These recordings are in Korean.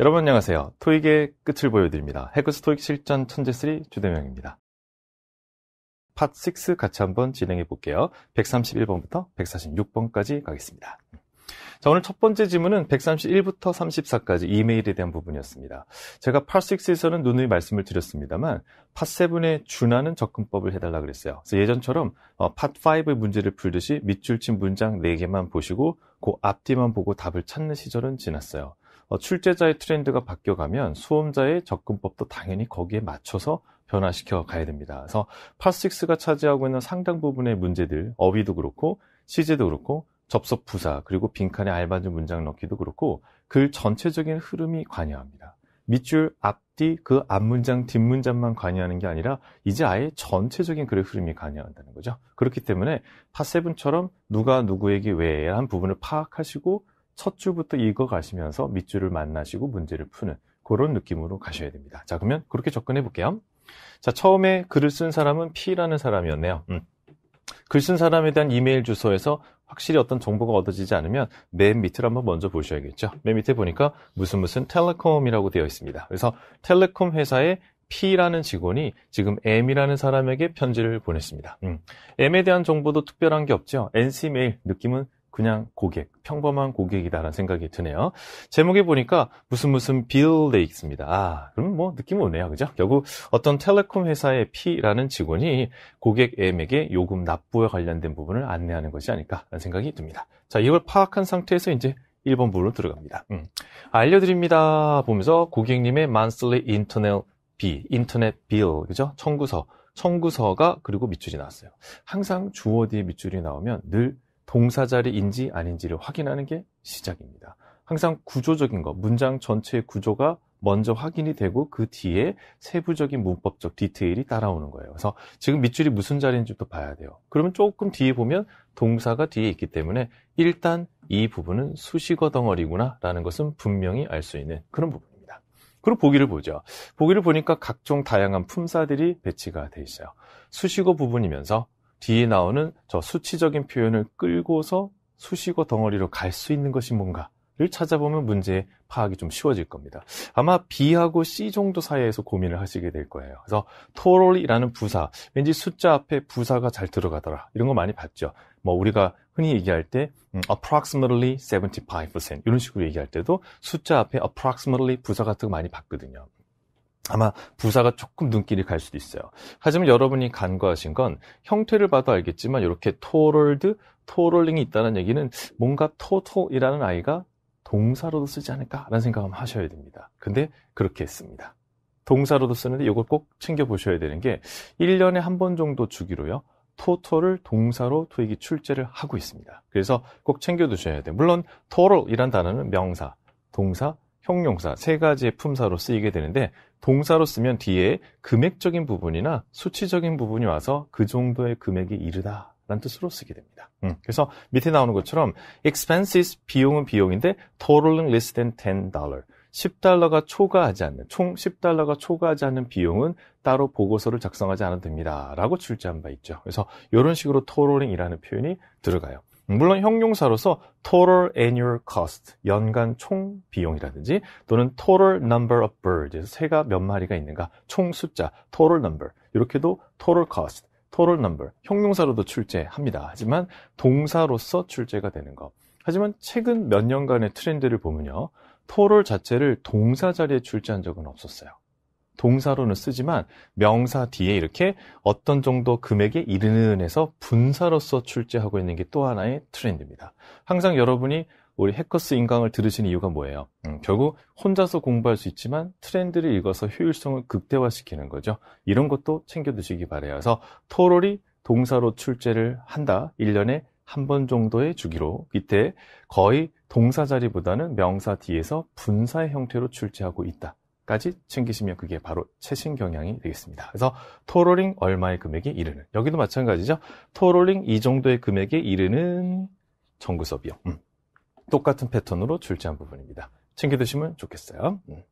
여러분 안녕하세요. 토익의 끝을 보여드립니다. 해커스 토익 실전 천재3 주대명입니다. 팟6 같이 한번 진행해 볼게요. 131번부터 146번까지 가겠습니다. 자, 오늘 첫 번째 질문은 131부터 34까지 이메일에 대한 부분이었습니다. 제가 팟6에서는 누누이 말씀을 드렸습니다만 팟7에 준하는 접근법을 해달라 그랬어요. 그래서 예전처럼 어, 팟5 의 문제를 풀듯이 밑줄 친 문장 4개만 보시고 그 앞뒤만 보고 답을 찾는 시절은 지났어요. 어, 출제자의 트렌드가 바뀌어가면 수험자의 접근법도 당연히 거기에 맞춰서 변화시켜 가야 됩니다. 그래서 파스스가 차지하고 있는 상당 부분의 문제들, 어휘도 그렇고 시제도 그렇고 접속 부사 그리고 빈칸에 알맞은 문장 넣기도 그렇고 글 전체적인 흐름이 관여합니다. 밑줄 앞뒤 그 앞문장 뒷문장만 관여하는 게 아니라 이제 아예 전체적인 글의 흐름이 관여한다는 거죠. 그렇기 때문에 파세븐처럼 누가 누구에게 왜한 부분을 파악하시고 첫주부터 읽어 가시면서 밑줄을 만나시고 문제를 푸는 그런 느낌으로 가셔야 됩니다. 자, 그러면 그렇게 접근해 볼게요. 자, 처음에 글을 쓴 사람은 P라는 사람이었네요. 음. 글쓴 사람에 대한 이메일 주소에서 확실히 어떤 정보가 얻어지지 않으면 맨 밑을 한번 먼저 보셔야겠죠. 맨 밑에 보니까 무슨 무슨 텔레콤이라고 되어 있습니다. 그래서 텔레콤 회사의 P라는 직원이 지금 M이라는 사람에게 편지를 보냈습니다. 음. M에 대한 정보도 특별한 게 없죠. NC 메일 느낌은 그냥 고객, 평범한 고객이다라는 생각이 드네요. 제목에 보니까 무슨 무슨 빌 레이크입니다. 아, 그럼 뭐 느낌 오네요. 그죠? 결국 어떤 텔레콤 회사의 P라는 직원이 고객 M에게 요금 납부와 관련된 부분을 안내하는 것이 아닐까라는 생각이 듭니다. 자, 이걸 파악한 상태에서 이제 1번 부로 들어갑니다. 음. 알려드립니다. 보면서 고객님의 monthly internet b 인터넷 빌, 그죠? 청구서. 청구서가 그리고 밑줄이 나왔어요. 항상 주어 뒤에 밑줄이 나오면 늘 동사자리인지 아닌지를 확인하는 게 시작입니다. 항상 구조적인 것, 문장 전체의 구조가 먼저 확인이 되고 그 뒤에 세부적인 문법적 디테일이 따라오는 거예요. 그래서 지금 밑줄이 무슨 자리인지부터 봐야 돼요. 그러면 조금 뒤에 보면 동사가 뒤에 있기 때문에 일단 이 부분은 수식어 덩어리구나 라는 것은 분명히 알 수 있는 그런 부분입니다. 그리고 보기를 보죠. 보기를 보니까 각종 다양한 품사들이 배치가 돼 있어요. 수식어 부분이면서 뒤에 나오는 저 수치적인 표현을 끌고서 수식어 덩어리로 갈 수 있는 것이 뭔가를 찾아보면 문제 의 파악이 좀 쉬워질 겁니다. 아마 B하고 C 정도 사이에서 고민을 하시게 될 거예요. 그래서 토롤이라는 부사, 왠지 숫자 앞에 부사가 잘 들어가더라. 이런 거 많이 봤죠. 뭐 우리가 흔히 얘기할 때 음, approximately 75% 이런 식으로 얘기할 때도 숫자 앞에 approximately 부사 같은 거 많이 봤거든요. 아마 부사가 조금 눈길이 갈 수도 있어요. 하지만 여러분이 간과하신 건 형태를 봐도 알겠지만 이렇게 토롤드, 토롤링이 있다는 얘기는 뭔가 토토이라는 아이가 동사로도 쓰지 않을까라는 생각을 하셔야 됩니다. 근데 그렇게 했습니다. 동사로도 쓰는데 이걸 꼭 챙겨보셔야 되는 게 1년에 한 번 정도 주기로요. 토토를 동사로 토익이 출제를 하고 있습니다. 그래서 꼭 챙겨두셔야 돼요. 물론 토롤이란 단어는 명사, 동사, 형용사 세 가지의 품사로 쓰이게 되는데 동사로 쓰면 뒤에 금액적인 부분이나 수치적인 부분이 와서 그 정도의 금액이 이르다. 라는 뜻으로 쓰게 됩니다. 음. 그래서 밑에 나오는 것처럼 expenses 비용은 비용인데 totaling less than 10 dollar 10달러가 초과하지 않는 총 10달러가 초과하지 않는 비용은 따로 보고서를 작성하지 않아도 됩니다. 라고 출제한 바 있죠. 그래서 이런 식으로 t t o a l i n g 이라는 표현이 들어가요. 물론 형용사로서 total annual cost, 연간 총 비용이라든지 또는 total number of birds, 새가 몇 마리가 있는가, 총 숫자, total number, 이렇게도 total cost, total number, 형용사로도 출제합니다. 하지만 동사로서 출제가 되는 것. 하지만 최근 몇 년간의 트렌드를 보면요. 토럴 자체를 동사 자리에 출제한 적은 없었어요. 동사로는 쓰지만 명사 뒤에 이렇게 어떤 정도 금액에 이르는 해서 분사로서 출제하고 있는 게 또 하나의 트렌드입니다. 항상 여러분이 우리 해커스 인강을 들으시는 이유가 뭐예요? 음, 결국 혼자서 공부할 수 있지만 트렌드를 읽어서 효율성을 극대화시키는 거죠. 이런 것도 챙겨두시기 바래요. 그래서 토롤이 동사로 출제를 한다. 1년에 한 번 정도의 주기로 밑에 거의 동사 자리보다는 명사 뒤에서 분사의 형태로 출제하고 있다. 까지 챙기시면 그게 바로 최신 경향이 되겠습니다. 그래서 토롤링 얼마의 금액이 이르는 여기도 마찬가지죠. 토롤링 이 정도의 금액에 이르는 정구서 비용 음. 똑같은 패턴으로 출제한 부분입니다. 챙겨두시면 좋겠어요. 음.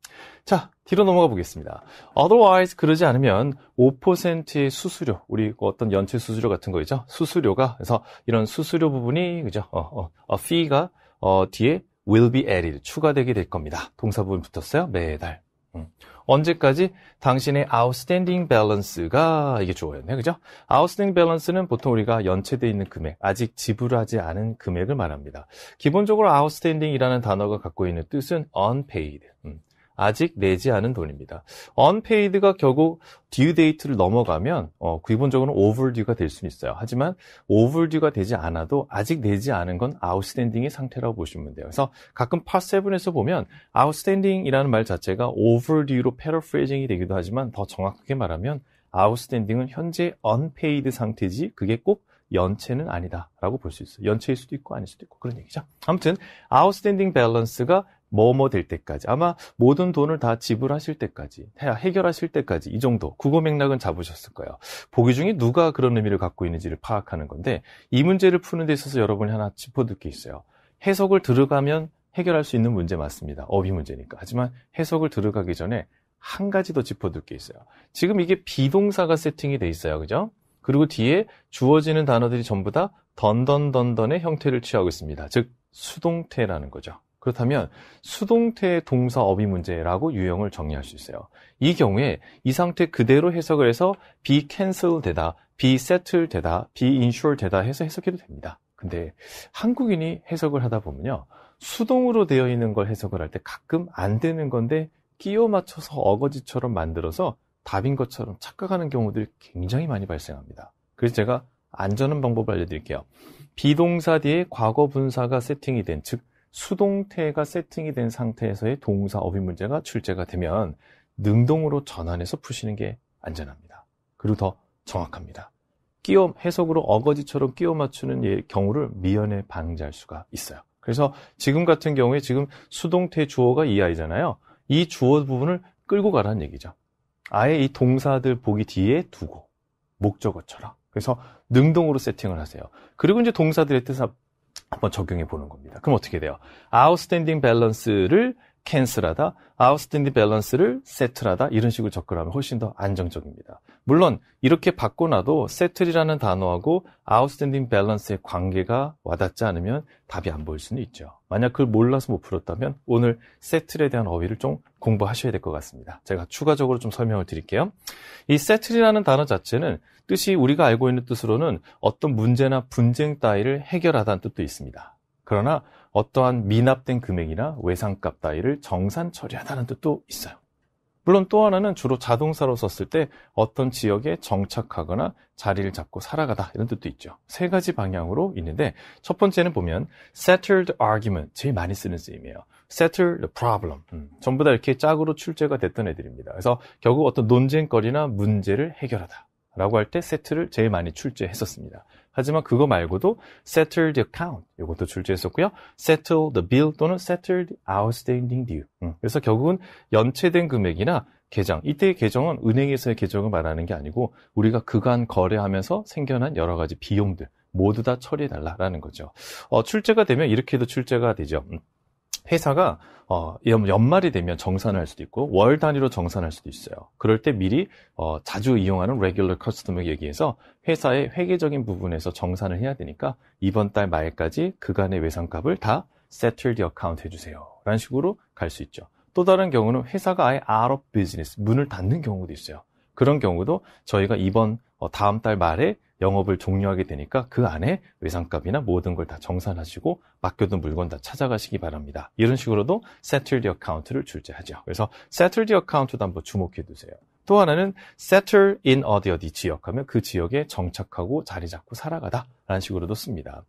자, 뒤로 넘어가 보겠습니다. Otherwise 그러지 않으면 5%의 수수료, 우리 그 어떤 연체 수수료 같은 거 있죠? 수수료가 그래서 이런 수수료 부분이 그죠? 어, 어, 어 fee가 어, 뒤에 will be added 추가되게 될 겁니다. 동사 부분 붙었어요. 매달 음. 언제까지 당신의 outstanding balance가 이게 주어였네요. 그죠? outstanding balance는 보통 우리가 연체돼 있는 금액, 아직 지불하지 않은 금액을 말합니다. 기본적으로 outstanding이라는 단어가 갖고 있는 뜻은 unpaid. 음, 아직 내지 않은 돈입니다. 언페이드가 결국 듀 데이트를 넘어가면 어, 기본적으로 오버듀가 될 수는 있어요. 하지만 오버듀가 되지 않아도 아직 내지 않은 건 아웃스탠딩의 상태라고 보시면 돼요. 그래서 가끔 파7에서 보면 아웃스탠딩이라는 말 자체가 오버듀로 패러프레이징이 되기도 하지만 더 정확하게 말하면 아웃스탠딩은 현재 언페이드 상태지 그게 꼭 연체는 아니다라고 볼 수 있어요. 연체일 수도 있고 아닐 수도 있고 그런 얘기죠. 아무튼 아웃스탠딩 밸런스가 뭐뭐 될 때까지 아마 모든 돈을 다 지불하실 때까지 해결하실 때까지 이 정도 국어 맥락은 잡으셨을 거예요. 보기 중에 누가 그런 의미를 갖고 있는지를 파악하는 건데 이 문제를 푸는 데 있어서 여러분이 하나 짚어둘 게 있어요. 해석을 들어가면 해결할 수 있는 문제 맞습니다. 어휘 문제니까. 하지만 해석을 들어가기 전에 한 가지 더 짚어둘 게 있어요. 지금 이게 비동사가 세팅이 돼 있어요. 그죠? 그리고 뒤에 주어지는 단어들이 전부 다 던던던던의 형태를 취하고 있습니다. 즉 수동태라는 거죠. 그렇다면 수동태 동사 어휘 문제라고 유형을 정리할 수 있어요. 이 경우에 이 상태 그대로 해석을 해서 be cancel 되다, be settle 되다, be insure 되다 해서 해석해도 됩니다. 근데 한국인이 해석을 하다 보면요. 수동으로 되어 있는 걸 해석을 할 때 가끔 안 되는 건데 끼워 맞춰서 어거지처럼 만들어서 답인 것처럼 착각하는 경우들이 굉장히 많이 발생합니다. 그래서 제가 안전한 방법을 알려드릴게요. 비동사 뒤에 과거 분사가 세팅이 된, 즉, 수동태가 세팅이 된 상태에서의 동사 어휘 문제가 출제가 되면 능동으로 전환해서 푸시는 게 안전합니다. 그리고 더 정확합니다. 끼워 해석으로 어거지처럼 끼워 맞추는 예, 경우를 미연에 방지할 수가 있어요. 그래서 지금 같은 경우에 지금 수동태 주어가 이 아이잖아요. 이 주어 부분을 끌고 가라는 얘기죠. 아예 이 동사들 보기 뒤에 두고 목적어처럼. 그래서 능동으로 세팅을 하세요. 그리고 이제 동사들의 뜻 앞, 한번 적용해 보는 겁니다. 그럼 어떻게 돼요? Outstanding b a l a n c e 를 캔슬하다, 아웃스탠딩 밸런스를 세틀하다 이런 식으로 접근하면 훨씬 더 안정적입니다. 물론 이렇게 받고 나도 세틀이라는 단어하고 아웃스탠딩 밸런스의 관계가 와닿지 않으면 답이 안 보일 수는 있죠. 만약 그걸 몰라서 못 풀었다면 오늘 세틀에 대한 어휘를 좀 공부하셔야 될 것 같습니다. 제가 추가적으로 좀 설명을 드릴게요. 이 세틀이라는 단어 자체는 뜻이 우리가 알고 있는 뜻으로는 어떤 문제나 분쟁 따위를 해결하다는 뜻도 있습니다. 그러나 어떠한 미납된 금액이나 외상값 따위를 정산 처리하다는 뜻도 있어요. 물론 또 하나는 주로 자동사로 썼을 때 어떤 지역에 정착하거나 자리를 잡고 살아가다 이런 뜻도 있죠. 세 가지 방향으로 있는데 첫 번째는 보면 settled argument 제일 많이 쓰는 쓰임이에요. settle t problem 음, 전부 다 이렇게 짝으로 출제가 됐던 애들입니다. 그래서 결국 어떤 논쟁거리나 문제를 해결하다 라고 할때 세트를 제일 많이 출제했었습니다. 하지만 그거 말고도 settle the account 이것도 출제했었고요. settle the bill 또는 settle the outstanding due. 음. 그래서 결국은 연체된 금액이나 계정. 이때의 계정은 은행에서의 계정을 말하는 게 아니고 우리가 그간 거래하면서 생겨난 여러 가지 비용들 모두 다 처리해달라라는 거죠. 어, 출제가 되면 이렇게도 출제가 되죠. 음. 회사가 어, 연말이 되면 정산할 수도 있고 월 단위로 정산할 수도 있어요. 그럴 때 미리 어, 자주 이용하는 레귤러 커스터머 얘기해서 회사의 회계적인 부분에서 정산을 해야 되니까 이번 달 말까지 그간의 외상값을 다 settled account 해주세요. 라는 식으로 갈 수 있죠. 또 다른 경우는 회사가 아예 out of business 문을 닫는 경우도 있어요. 그런 경우도 저희가 이번 어, 다음 달 말에 영업을 종료하게 되니까 그 안에 외상값이나 모든 걸 다 정산하시고 맡겨둔 물건 다 찾아가시기 바랍니다. 이런 식으로도 settled account를 출제하죠. 그래서 settled account도 한번 주목해 두세요. 또 하나는 settle in 어디 어디 지역 하면 그 지역에 정착하고 자리 잡고 살아가다 라는 식으로도 씁니다.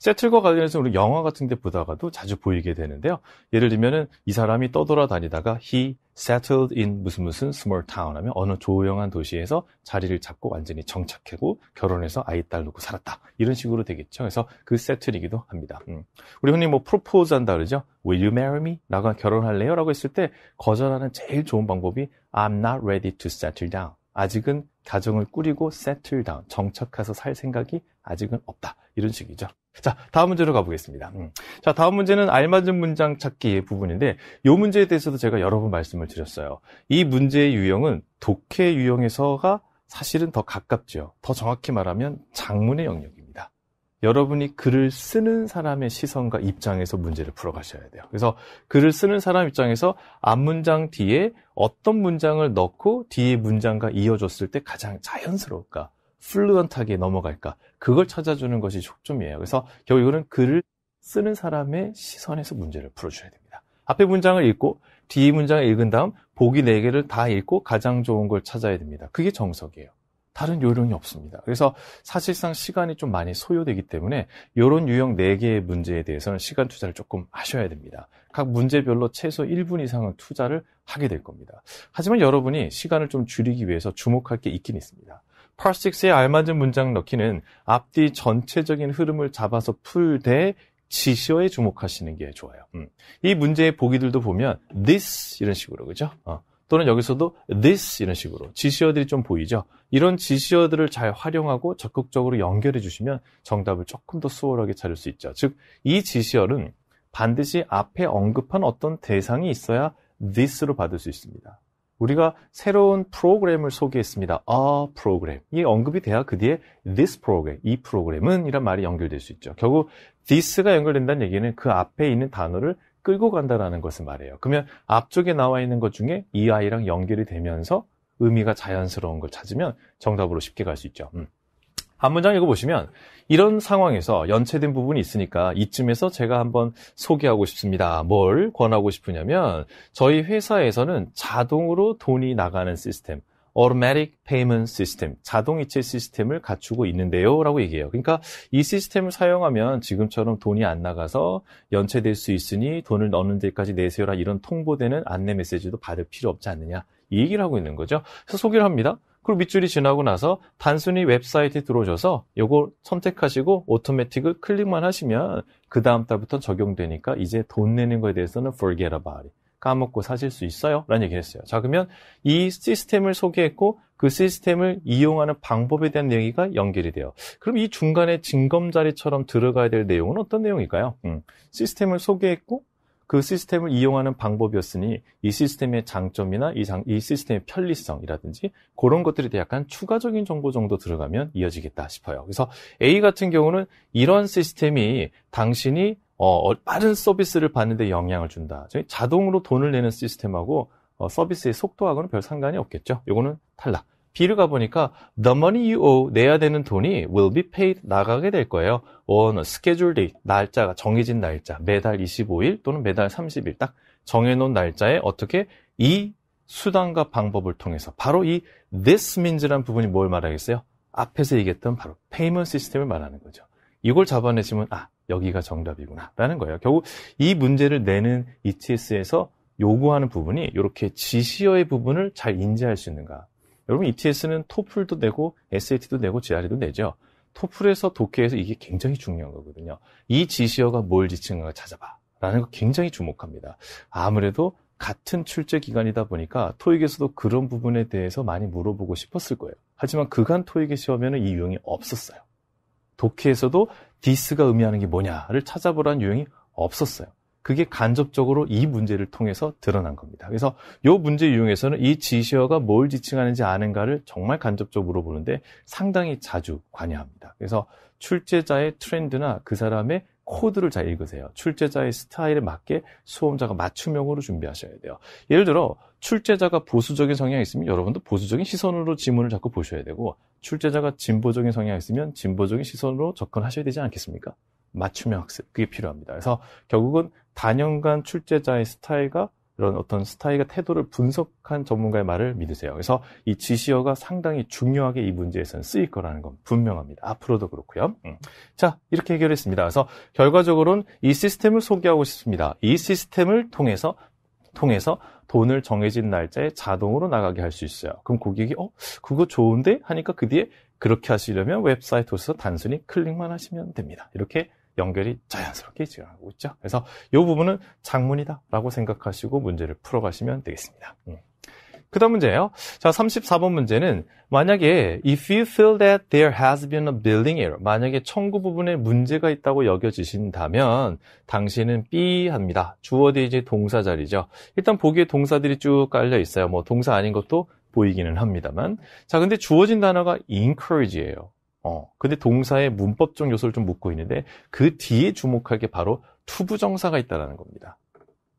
settle과 관련해서 우리 영화 같은 데 보다가도 자주 보이게 되는데요. 예를 들면이 사람이 떠돌아다니다가 he settled in 무슨 무슨 small town 하면 어느 조용한 도시에서 자리를 잡고 완전히 정착하고 결혼해서 아이 딸 놓고 살았다. 이런 식으로 되겠죠. 그래서 그 settle이기도 합니다. 음. 우리 흔히 뭐 propose 한다 그러죠. Will you marry me? 라고 결혼할래요? 라고 했을 때 거절하는 제일 좋은 방법이 I'm not ready to settle down. 아직은 가정을 꾸리고 settle down, 정착해서 살 생각이 아직은 없다. 이런 식이죠. 자, 다음 문제로 가보겠습니다. 음. 자, 다음 문제는 알맞은 문장 찾기 부분인데 이 문제에 대해서도 제가 여러 번 말씀을 드렸어요. 이 문제의 유형은 독해 유형에서가 사실은 더 가깝죠. 더 정확히 말하면 장문의 영역입니다. 여러분이 글을 쓰는 사람의 시선과 입장에서 문제를 풀어가셔야 돼요. 그래서 글을 쓰는 사람 입장에서 앞문장 뒤에 어떤 문장을 넣고 뒤에 문장과 이어줬을 때 가장 자연스러울까? 플루언트하게 넘어갈까? 그걸 찾아주는 것이 초점이에요. 그래서 결국 이거는 글을 쓰는 사람의 시선에서 문제를 풀어줘야 됩니다. 앞에 문장을 읽고 뒤 문장을 읽은 다음 보기 4개를 다 읽고 가장 좋은 걸 찾아야 됩니다. 그게 정석이에요. 다른 요령이 없습니다. 그래서 사실상 시간이 좀 많이 소요되기 때문에 이런 유형 4개의 문제에 대해서는 시간 투자를 조금 하셔야 됩니다. 각 문제별로 최소 1분 이상은 투자를 하게 될 겁니다. 하지만 여러분이 시간을 좀 줄이기 위해서 주목할 게 있긴 있습니다. 파식스에 알맞은 문장 넣기는 앞뒤 전체적인 흐름을 잡아서 풀되 지시어에 주목하시는 게 좋아요. 음. 이 문제의 보기들도 보면 this 이런 식으로 그죠? 어. 또는 여기서도 this 이런 식으로 지시어들이 좀 보이죠. 이런 지시어들을 잘 활용하고 적극적으로 연결해 주시면 정답을 조금 더 수월하게 찾을 수 있죠. 즉 이 지시어는 반드시 앞에 언급한 어떤 대상이 있어야 this로 받을 수 있습니다. 우리가 새로운 프로그램을 소개했습니다. 아 프로그램. 이 언급이 돼야 그 뒤에 this 프로그램, 이 프로그램은 이란 말이 연결될 수 있죠. 결국 this가 연결된다는 얘기는 그 앞에 있는 단어를 끌고 간다라는 것을 말해요. 그러면 앞쪽에 나와 있는 것 중에 이 아이랑 연결이 되면서 의미가 자연스러운 걸 찾으면 정답으로 쉽게 갈 수 있죠. 음. 앞문장 읽어보시면 이런 상황에서 연체된 부분이 있으니까 이쯤에서 제가 한번 소개하고 싶습니다. 뭘 권하고 싶으냐면 저희 회사에서는 자동으로 돈이 나가는 시스템, Automatic Payment System, 자동이체 시스템을 갖추고 있는데요. 라고 얘기해요. 그러니까 이 시스템을 사용하면 지금처럼 돈이 안 나가서 연체될 수 있으니 돈을 넣는 데까지 내세요라 이런 통보되는 안내 메시지도 받을 필요 없지 않느냐. 이 얘기를 하고 있는 거죠. 그래서 소개를 합니다. 그리고 밑줄이 지나고 나서 단순히 웹사이트에 들어오셔서 요거 선택하시고 오토매틱을 클릭만 하시면 그 다음 달부터 적용되니까 이제 돈 내는 거에 대해서는 forget about it. 까먹고 사실 수 있어요? 라는 얘기를 했어요. 자, 그러면 이 시스템을 소개했고 그 시스템을 이용하는 방법에 대한 얘기가 연결이 돼요. 그럼 이 중간에 징검자리처럼 들어가야 될 내용은 어떤 내용일까요? 음, 시스템을 소개했고 그 시스템을 이용하는 방법이었으니 이 시스템의 장점이나 이, 장, 이 시스템의 편리성이라든지 그런 것들에 대해 약간 추가적인 정보 정도 들어가면 이어지겠다 싶어요. 그래서 A 같은 경우는 이런 시스템이 당신이 어, 어 빠른 서비스를 받는데 영향을 준다. 자동으로 돈을 내는 시스템하고 어, 서비스의 속도하고는 별 상관이 없겠죠. 요거는 탈락. B를 가보니까 the money you owe 내야 되는 돈이 will be paid 나가게 될 거예요. on a scheduled a t e 날짜가 정해진 날짜 매달 25일 또는 매달 30일 딱 정해놓은 날짜에 어떻게 이 수단과 방법을 통해서 바로 이 this means란 부분이 뭘 말하겠어요? 앞에서 얘기했던 바로 payment 시스템을 말하는 거죠. 이걸 잡아내시면 아 여기가 정답이구나 라는 거예요. 결국 이 문제를 내는 ETS에서 요구하는 부분이 이렇게 지시어의 부분을 잘 인지할 수 있는가 여러분 ETS는 토플도 내고 SAT도 내고 GRE도 내죠. 토플에서 독해에서 이게 굉장히 중요한 거거든요. 이 지시어가 뭘 지칭하는가 찾아봐. 라는 거 굉장히 주목합니다. 아무래도 같은 출제 기간이다 보니까 토익에서도 그런 부분에 대해서 많이 물어보고 싶었을 거예요. 하지만 그간 토익의 시험에는 이 유형이 없었어요. 독해에서도 디스가 의미하는 게 뭐냐를 찾아보라는 유형이 없었어요. 그게 간접적으로 이 문제를 통해서 드러난 겁니다. 그래서 이 문제 유형에서는 이 지시어가 뭘 지칭하는지 아는가를 정말 간접적으로 보는데 상당히 자주 관여합니다. 그래서 출제자의 트렌드나 그 사람의 코드를 잘 읽으세요. 출제자의 스타일에 맞게 수험자가 맞춤형으로 준비하셔야 돼요. 예를 들어 출제자가 보수적인 성향이 있으면 여러분도 보수적인 시선으로 지문을 자꾸 보셔야 되고 출제자가 진보적인 성향이 있으면 진보적인 시선으로 접근하셔야 되지 않겠습니까? 맞춤형 학습 그게 필요합니다. 그래서 결국은 단연간 출제자의 스타일과 이런 어떤 스타일과 태도를 분석한 전문가의 말을 믿으세요. 그래서 이 지시어가 상당히 중요하게 이 문제에서는 쓰일 거라는 건 분명합니다. 앞으로도 그렇고요. 음. 자, 이렇게 해결했습니다. 그래서 결과적으로는 이 시스템을 소개하고 싶습니다. 이 시스템을 통해서 통해서 돈을 정해진 날짜에 자동으로 나가게 할 수 있어요. 그럼 고객이 어 그거 좋은데 하니까 그 뒤에 그렇게 하시려면 웹사이트에서 단순히 클릭만 하시면 됩니다. 이렇게 연결이 자연스럽게 지나가고 있죠. 그래서 이 부분은 장문이다라고 생각하시고 문제를 풀어가시면 되겠습니다. 음. 그 다음 문제예요. 자, 34번 문제는 만약에 if you feel that there has been a building error 만약에 청구 부분에 문제가 있다고 여겨지신다면 당신은 B 합니다. 주어 뒤지 동사 자리죠. 일단 보기에 동사들이 쭉 깔려 있어요. 뭐 동사 아닌 것도 보이기는 합니다만. 자, 근데 주어진 단어가 encourage예요. 어, 근데 동사의 문법적 요소를 좀 묻고 있는데 그 뒤에 주목할 게 바로 투부정사가 있다라는 겁니다.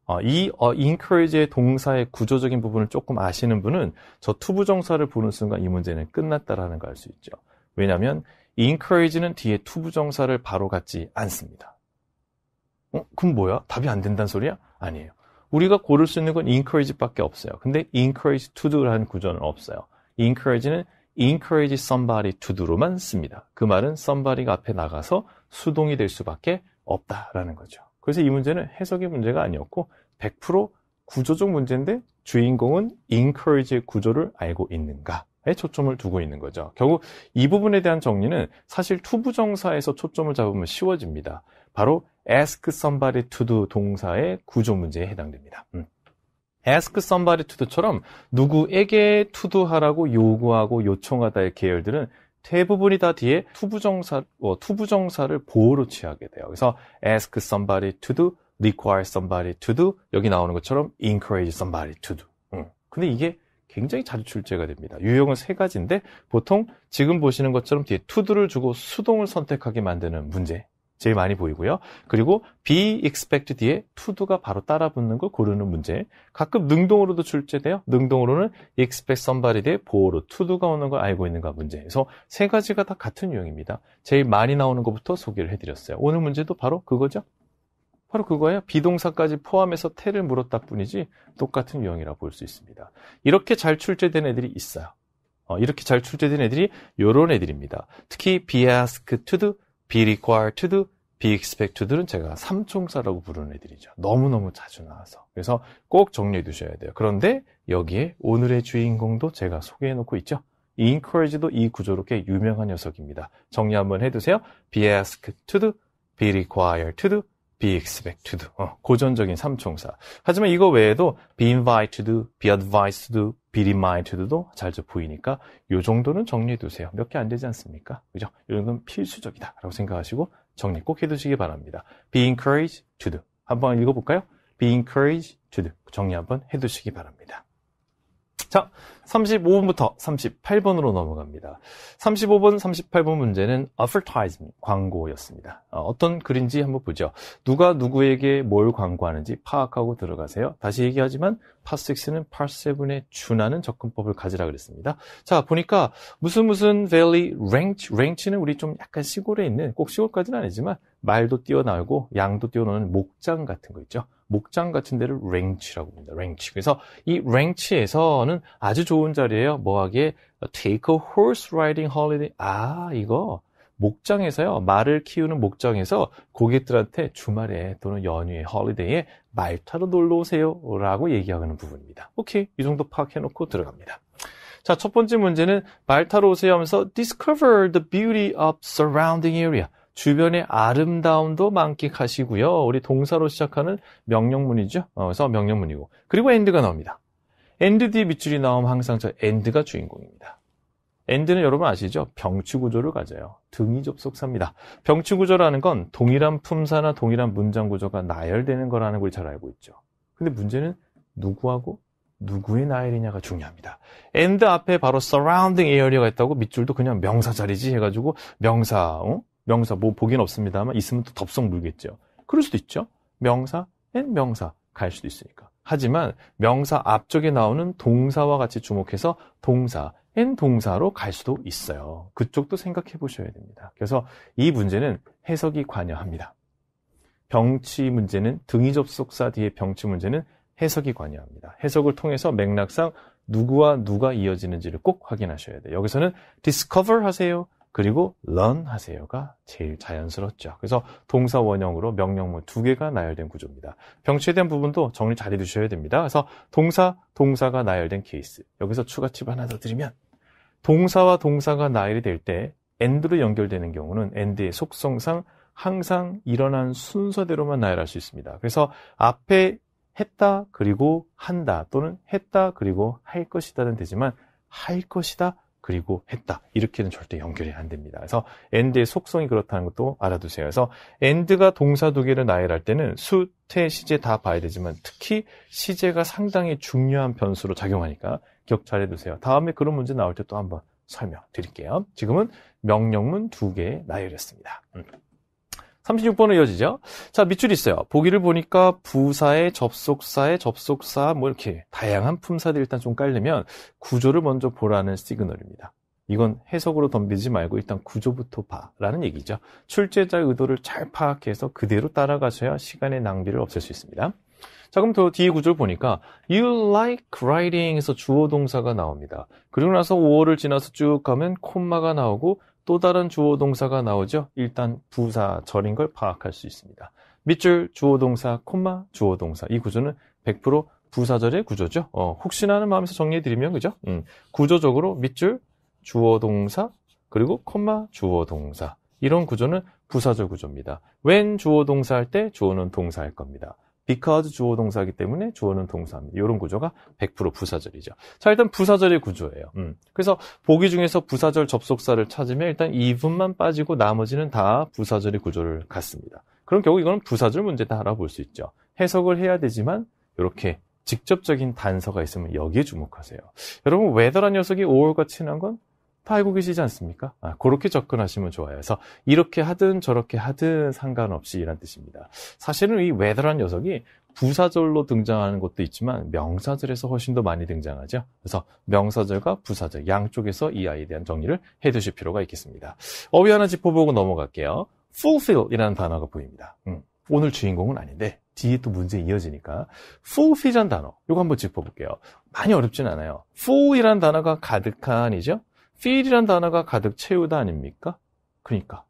어, 이 어, encourage의 동사의 구조적인 부분을 조금 아시는 분은 저 투부정사를 보는 순간 이 문제는 끝났다라는 걸 알 수 있죠. 왜냐하면 encourage는 뒤에 투부정사를 바로 갖지 않습니다. 어, 그럼 뭐야? 답이 안 된다는 소리야? 아니에요. 우리가 고를 수 있는 건 encourage밖에 없어요. 근데 encourage to do라는 구조는 없어요. encourage는 encourage somebody to do로만 씁니다. 그 말은 somebody가 앞에 나가서 수동이 될 수밖에 없다라는 거죠. 그래서 이 문제는 해석의 문제가 아니었고 100% 구조적 문제인데 주인공은 encourage의 구조를 알고 있는가? 에 초점을 두고 있는 거죠. 결국 이 부분에 대한 정리는 사실 투부정사에서 초점을 잡으면 쉬워집니다. 바로 ask somebody to do 동사의 구조 문제에 해당됩니다. 음. ask somebody to do처럼 누구에게 to do 하라고 요구하고 요청하다의 계열들은 대부분이 다 뒤에 투부정사, 어, 투부정사를 보호로 취하게 돼요. 그래서 ask somebody to do, require somebody to do, 여기 나오는 것처럼 encourage somebody to do. 응. 근데 이게 굉장히 자주 출제가 됩니다. 유형은 세 가지인데 보통 지금 보시는 것처럼 뒤에 to do를 주고 수동을 선택하게 만드는 문제. 제일 많이 보이고요. 그리고 be expect 뒤에 to do가 바로 따라 붙는 걸 고르는 문제. 가끔 능동으로도 출제돼요. 능동으로는 expect somebody 뒤에 보어로 to do가 오는 걸 알고 있는가 문제. 그래서 세 가지가 다 같은 유형입니다. 제일 많이 나오는 것부터 소개를 해드렸어요. 오늘 문제도 바로 그거죠. 바로 그거예요. 비동사까지 포함해서 태를 물었다 뿐이지 똑같은 유형이라 볼 수 있습니다. 이렇게 잘 출제된 애들이 있어요. 어, 이렇게 잘 출제된 애들이 요런 애들입니다. 특히 be asked to do be required, be expected는 제가 삼총사라고 부르는 애들이죠. 너무너무 자주 나와서. 그래서 꼭 정리해 두셔야 돼요. 그런데 여기에 오늘의 주인공도 제가 소개해 놓고 있죠. 이 encourage도 이 구조로 꽤 유명한 녀석입니다. 정리 한번 해두세요. be asked to do, be required to do, be expected. 어, 고전적인 삼총사. 하지만 이거 외에도 be invited, be advised, be reminded도 잘 보이니까 이 정도는 정리해 두세요. 몇 개 안 되지 않습니까? 그죠? 이런 건 필수적이다라고 생각하시고 정리 꼭 해두시기 바랍니다. be encouraged to do. 한번 읽어볼까요? be encouraged to do. 정리 한번 해두시기 바랍니다. 자, 35번부터 38번으로 넘어갑니다. 35번, 38번 문제는 advertisement, 광고였습니다. 어, 어떤 글인지 한번 보죠. 누가 누구에게 뭘 광고하는지 파악하고 들어가세요. 다시 얘기하지만 파6는 파7에 준하는 접근법을 가지라 그랬습니다. 자, 보니까 무슨 무슨 valley ranch, ranch는 우리 좀 약간 시골에 있는, 꼭 시골까지는 아니지만 말도 뛰어나오고 양도 뛰어노는 목장 같은 거 있죠. 목장 같은 데를 랭치라고 합니다. 랭치. 그래서 이 랭치에서는 아주 좋은 자리예요. 뭐 하기에 take a horse riding holiday. 아, 이거 목장에서요. 말을 키우는 목장에서 고객들한테 주말에 또는 연휴에 홀리데이에 말 타러 놀러 오세요라고 얘기하는 부분입니다. 오케이. 이 정도 파악해 놓고 들어갑니다. 자, 첫 번째 문제는 말 타러 오세요 하면서 discover the beauty of surrounding area. 주변의 아름다움도 만끽하시고요. 우리 동사로 시작하는 명령문이죠. 어, 그래서 명령문이고. 그리고 e 드가 나옵니다. e 드 d 뒤 밑줄이 나오면 항상 저 e 드가 주인공입니다. e 드는 여러분 아시죠? 병치 구조를 가져요. 등이 접속사입니다. 병치 구조라는 건 동일한 품사나 동일한 문장 구조가 나열되는 거라는 걸 잘 알고 있죠. 근데 문제는 누구하고 누구의 나열이냐가 중요합니다. a 드 앞에 바로 surrounding area가 있다고 밑줄도 그냥 명사 자리지 해가지고 명사 어? 명사 뭐보기는 없습니다만 있으면 또 덥석 물겠죠. 그럴 수도 있죠. 명사 엔 명사 갈 수도 있으니까. 하지만 명사 앞쪽에 나오는 동사와 같이 주목해서 동사 엔 동사로 갈 수도 있어요. 그쪽도 생각해 보셔야 됩니다. 그래서 이 문제는 해석이 관여합니다. 병치 문제는 등이 접속사 뒤에 병치 문제는 해석이 관여합니다. 해석을 통해서 맥락상 누구와 누가 이어지는지를 꼭 확인하셔야 돼요. 여기서는 discover 하세요. 그리고 l e n 하세요가 제일 자연스럽죠. 그래서 동사 원형으로 명령문 두 개가 나열된 구조입니다. 병치에 대한 부분도 정리 잘 해두셔야 됩니다. 그래서 동사, 동사가 나열된 케이스. 여기서 추가 팁 하나 더 드리면 동사와 동사가 나열이 될때 end로 연결되는 경우는 end의 속성상 항상 일어난 순서대로만 나열할 수 있습니다. 그래서 앞에 했다 그리고 한다 또는 했다 그리고 할 것이다는 되지만 할 것이다 그리고 했다. 이렇게는 절대 연결이 안 됩니다. 그래서 and의 속성이 그렇다는 것도 알아두세요. 그래서 and가 동사 두 개를 나열할 때는 수, 태, 시제 다 봐야 되지만 특히 시제가 상당히 중요한 변수로 작용하니까 기억 잘 해두세요. 다음에 그런 문제 나올 때 또 한번 설명드릴게요. 지금은 명령문 두 개 나열했습니다. 음. 36번은 이어지죠. 자, 밑줄 있어요. 보기를 보니까 부사의 접속사의 접속사 뭐 이렇게 다양한 품사들 일단 좀 깔려면 구조를 먼저 보라는 시그널입니다. 이건 해석으로 덤비지 말고 일단 구조부터 봐라는 얘기죠. 출제자의 의도를 잘 파악해서 그대로 따라가셔야 시간의 낭비를 없앨 수 있습니다. 자, 그럼 또 뒤에 구조를 보니까 you like writing 에서 주어 동사가 나옵니다. 그리고 나서 5월을 지나서 쭉 가면 콤마가 나오고 또 다른 주어 동사가 나오죠. 일단 부사절인 걸 파악할 수 있습니다. 밑줄 주어 동사, 콤마 주어 동사. 이 구조는 100% 부사절의 구조죠. 어, 혹시나 하는 마음에서 정리해 드리면 그죠? 음, 구조적으로 밑줄 주어 동사 그리고 콤마 주어 동사. 이런 구조는 부사절 구조입니다. 웬 주어 동사 할 때 주어는 동사일 겁니다. because 주어 동사이기 때문에 주어는 동사입니다. 이런 구조가 100% 부사절이죠. 자, 일단 부사절의 구조예요. 음. 그래서 보기 중에서 부사절 접속사를 찾으면 일단 이분만 빠지고 나머지는 다 부사절의 구조를 갖습니다. 그런 경우 이거는 부사절 문제다 알아볼 수 있죠. 해석을 해야 되지만 이렇게 직접적인 단서가 있으면 여기에 주목하세요. 여러분 웨더란 녀석이 5월과 친한 건 팔고 계시지 않습니까? 아, 그렇게 접근하시면 좋아요. 그래서 이렇게 하든 저렇게 하든 상관없이 이란 뜻입니다. 사실은 이 웨더란 녀석이 부사절로 등장하는 것도 있지만 명사절에서 훨씬 더 많이 등장하죠. 그래서 명사절과 부사절 양쪽에서 이 아이에 대한 정리를 해두실 필요가 있겠습니다. 어휘 하나 짚어보고 넘어갈게요. fulfill이라는 단어가 보입니다. 음, 오늘 주인공은 아닌데 뒤에 또 문제 이어지니까 fulfill이란 단어 이거 한번 짚어볼게요. 많이 어렵진 않아요. full이란 단어가 가득한이죠. f e e l 이란 단어가 가득 채우다 아닙니까? 그러니까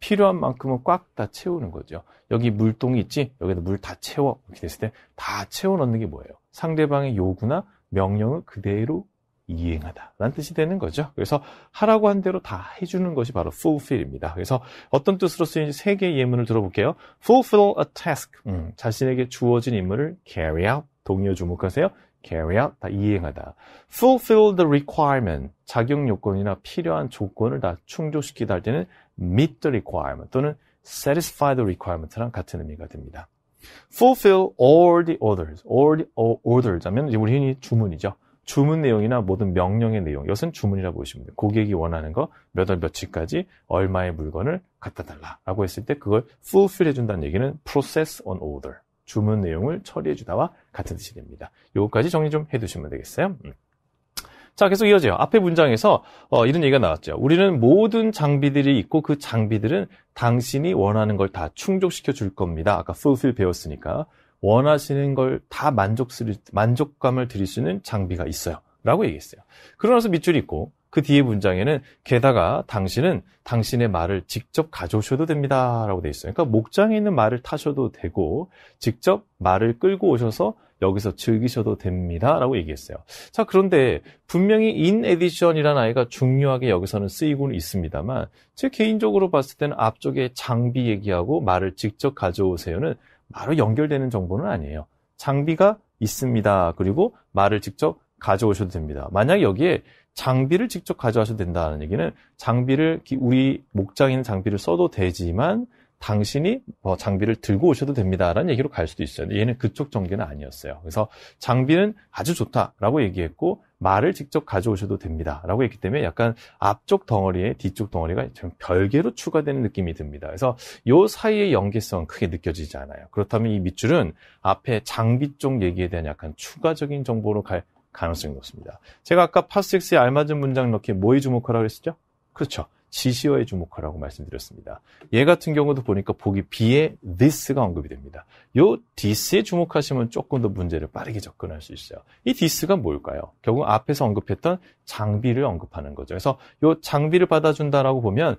필요한 만큼은 꽉 다 채우는 거죠. 여기 물동이 있지? 여기다 물 다 채워. 이렇게 됐을 때 다 채워 넣는 게 뭐예요? 상대방의 요구나 명령을 그대로 이행하다. 라는 뜻이 되는 거죠. 그래서 하라고 한 대로 다 해주는 것이 바로 fulfill입니다. 그래서 어떤 뜻으로 쓰인지 세 개의 예문을 들어볼게요. fulfill a task. 음, 자신에게 주어진 임무를 carry out. 동의어 주목하세요. carry out 다 이행하다. fulfill the requirement 자격 요건이나 필요한 조건을 다 충족시키다 할 때는 meet the requirement 또는 satisfy the requirement랑 같은 의미가 됩니다. fulfill all the orders, all the orders 하면 우리 흔히 주문이죠. 주문 내용이나 모든 명령의 내용, 이것은 주문이라고 보시면 돼요. 고객이 원하는 거, 몇 월 며칠까지 얼마의 물건을 갖다 달라라고 했을 때 그걸 fulfill 해준다는 얘기는 process on order. 주문 내용을 처리해 주다와 같은 뜻이 됩니다. 요것까지 정리 좀 해두시면 되겠어요. 음. 자, 계속 이어져요. 앞에 문장에서 어, 이런 얘기가 나왔죠. 우리는 모든 장비들이 있고 그 장비들은 당신이 원하는 걸 다 충족시켜 줄 겁니다. 아까 fulfill 배웠으니까 원하시는 걸 다 만족스리, 만족감을 드릴 수 있는 장비가 있어요. 라고 얘기했어요. 그러면서 밑줄이 있고 그 뒤에 문장에는 게다가 당신은 당신의 말을 직접 가져오셔도 됩니다. 라고 되어 있어요. 그러니까 목장에 있는 말을 타셔도 되고 직접 말을 끌고 오셔서 여기서 즐기셔도 됩니다. 라고 얘기했어요. 자, 그런데 분명히 in addition이라는 아이가 중요하게 여기서는 쓰이고는 있습니다만 제 개인적으로 봤을 때는 앞쪽에 장비 얘기하고 말을 직접 가져오세요는 바로 연결되는 정보는 아니에요. 장비가 있습니다. 그리고 말을 직접 가져오셔도 됩니다. 만약 여기에 장비를 직접 가져와도 된다는 얘기는 장비를 우리 목장에 있는 장비를 써도 되지만 당신이 뭐 장비를 들고 오셔도 됩니다라는 얘기로 갈 수도 있어요. 얘는 그쪽 전개는 아니었어요. 그래서 장비는 아주 좋다라고 얘기했고 말을 직접 가져오셔도 됩니다라고 했기 때문에 약간 앞쪽 덩어리에 뒤쪽 덩어리가 좀 별개로 추가되는 느낌이 듭니다. 그래서 요 사이의 연계성은 크게 느껴지지 않아요. 그렇다면 이 밑줄은 앞에 장비 쪽 얘기에 대한 약간 추가적인 정보로 갈 가능성이 높습니다. 제가 아까 파스스에 알맞은 문장 넣기 뭐에 주목하라고 했었죠? 그렇죠. 지시어에 주목하라고 말씀드렸습니다. 얘 같은 경우도 보니까 보기 B에 this가 언급이 됩니다. 요 this에 주목하시면 조금 더 문제를 빠르게 접근할 수 있어요. 이 this가 뭘까요? 결국 앞에서 언급했던 장비를 언급하는 거죠. 그래서 요 장비를 받아준다라고 보면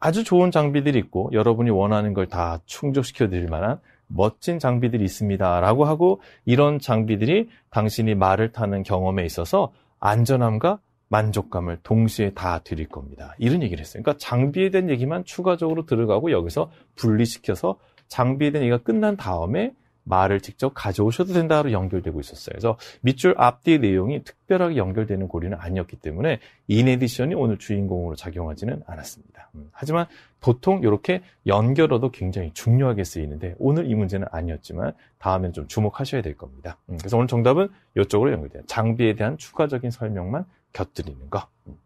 아주 좋은 장비들이 있고 여러분이 원하는 걸 다 충족시켜 드릴 만한 멋진 장비들이 있습니다. 라고 하고 이런 장비들이 당신이 말을 타는 경험에 있어서 안전함과 만족감을 동시에 다 드릴 겁니다. 이런 얘기를 했어요. 그러니까 장비에 대한 얘기만 추가적으로 들어가고 여기서 분리시켜서 장비에 대한 얘기가 끝난 다음에 말을 직접 가져오셔도 된다로 연결되고 있었어요. 그래서 밑줄 앞뒤 내용이 특별하게 연결되는 고리는 아니었기 때문에 인에디션이 오늘 주인공으로 작용하지는 않았습니다. 음, 하지만 보통 이렇게 연결어도 굉장히 중요하게 쓰이는데 오늘 이 문제는 아니었지만 다음엔 좀 주목하셔야 될 겁니다. 음, 그래서 오늘 정답은 이쪽으로 연결돼요. 장비에 대한 추가적인 설명만 곁들이는 거. 음.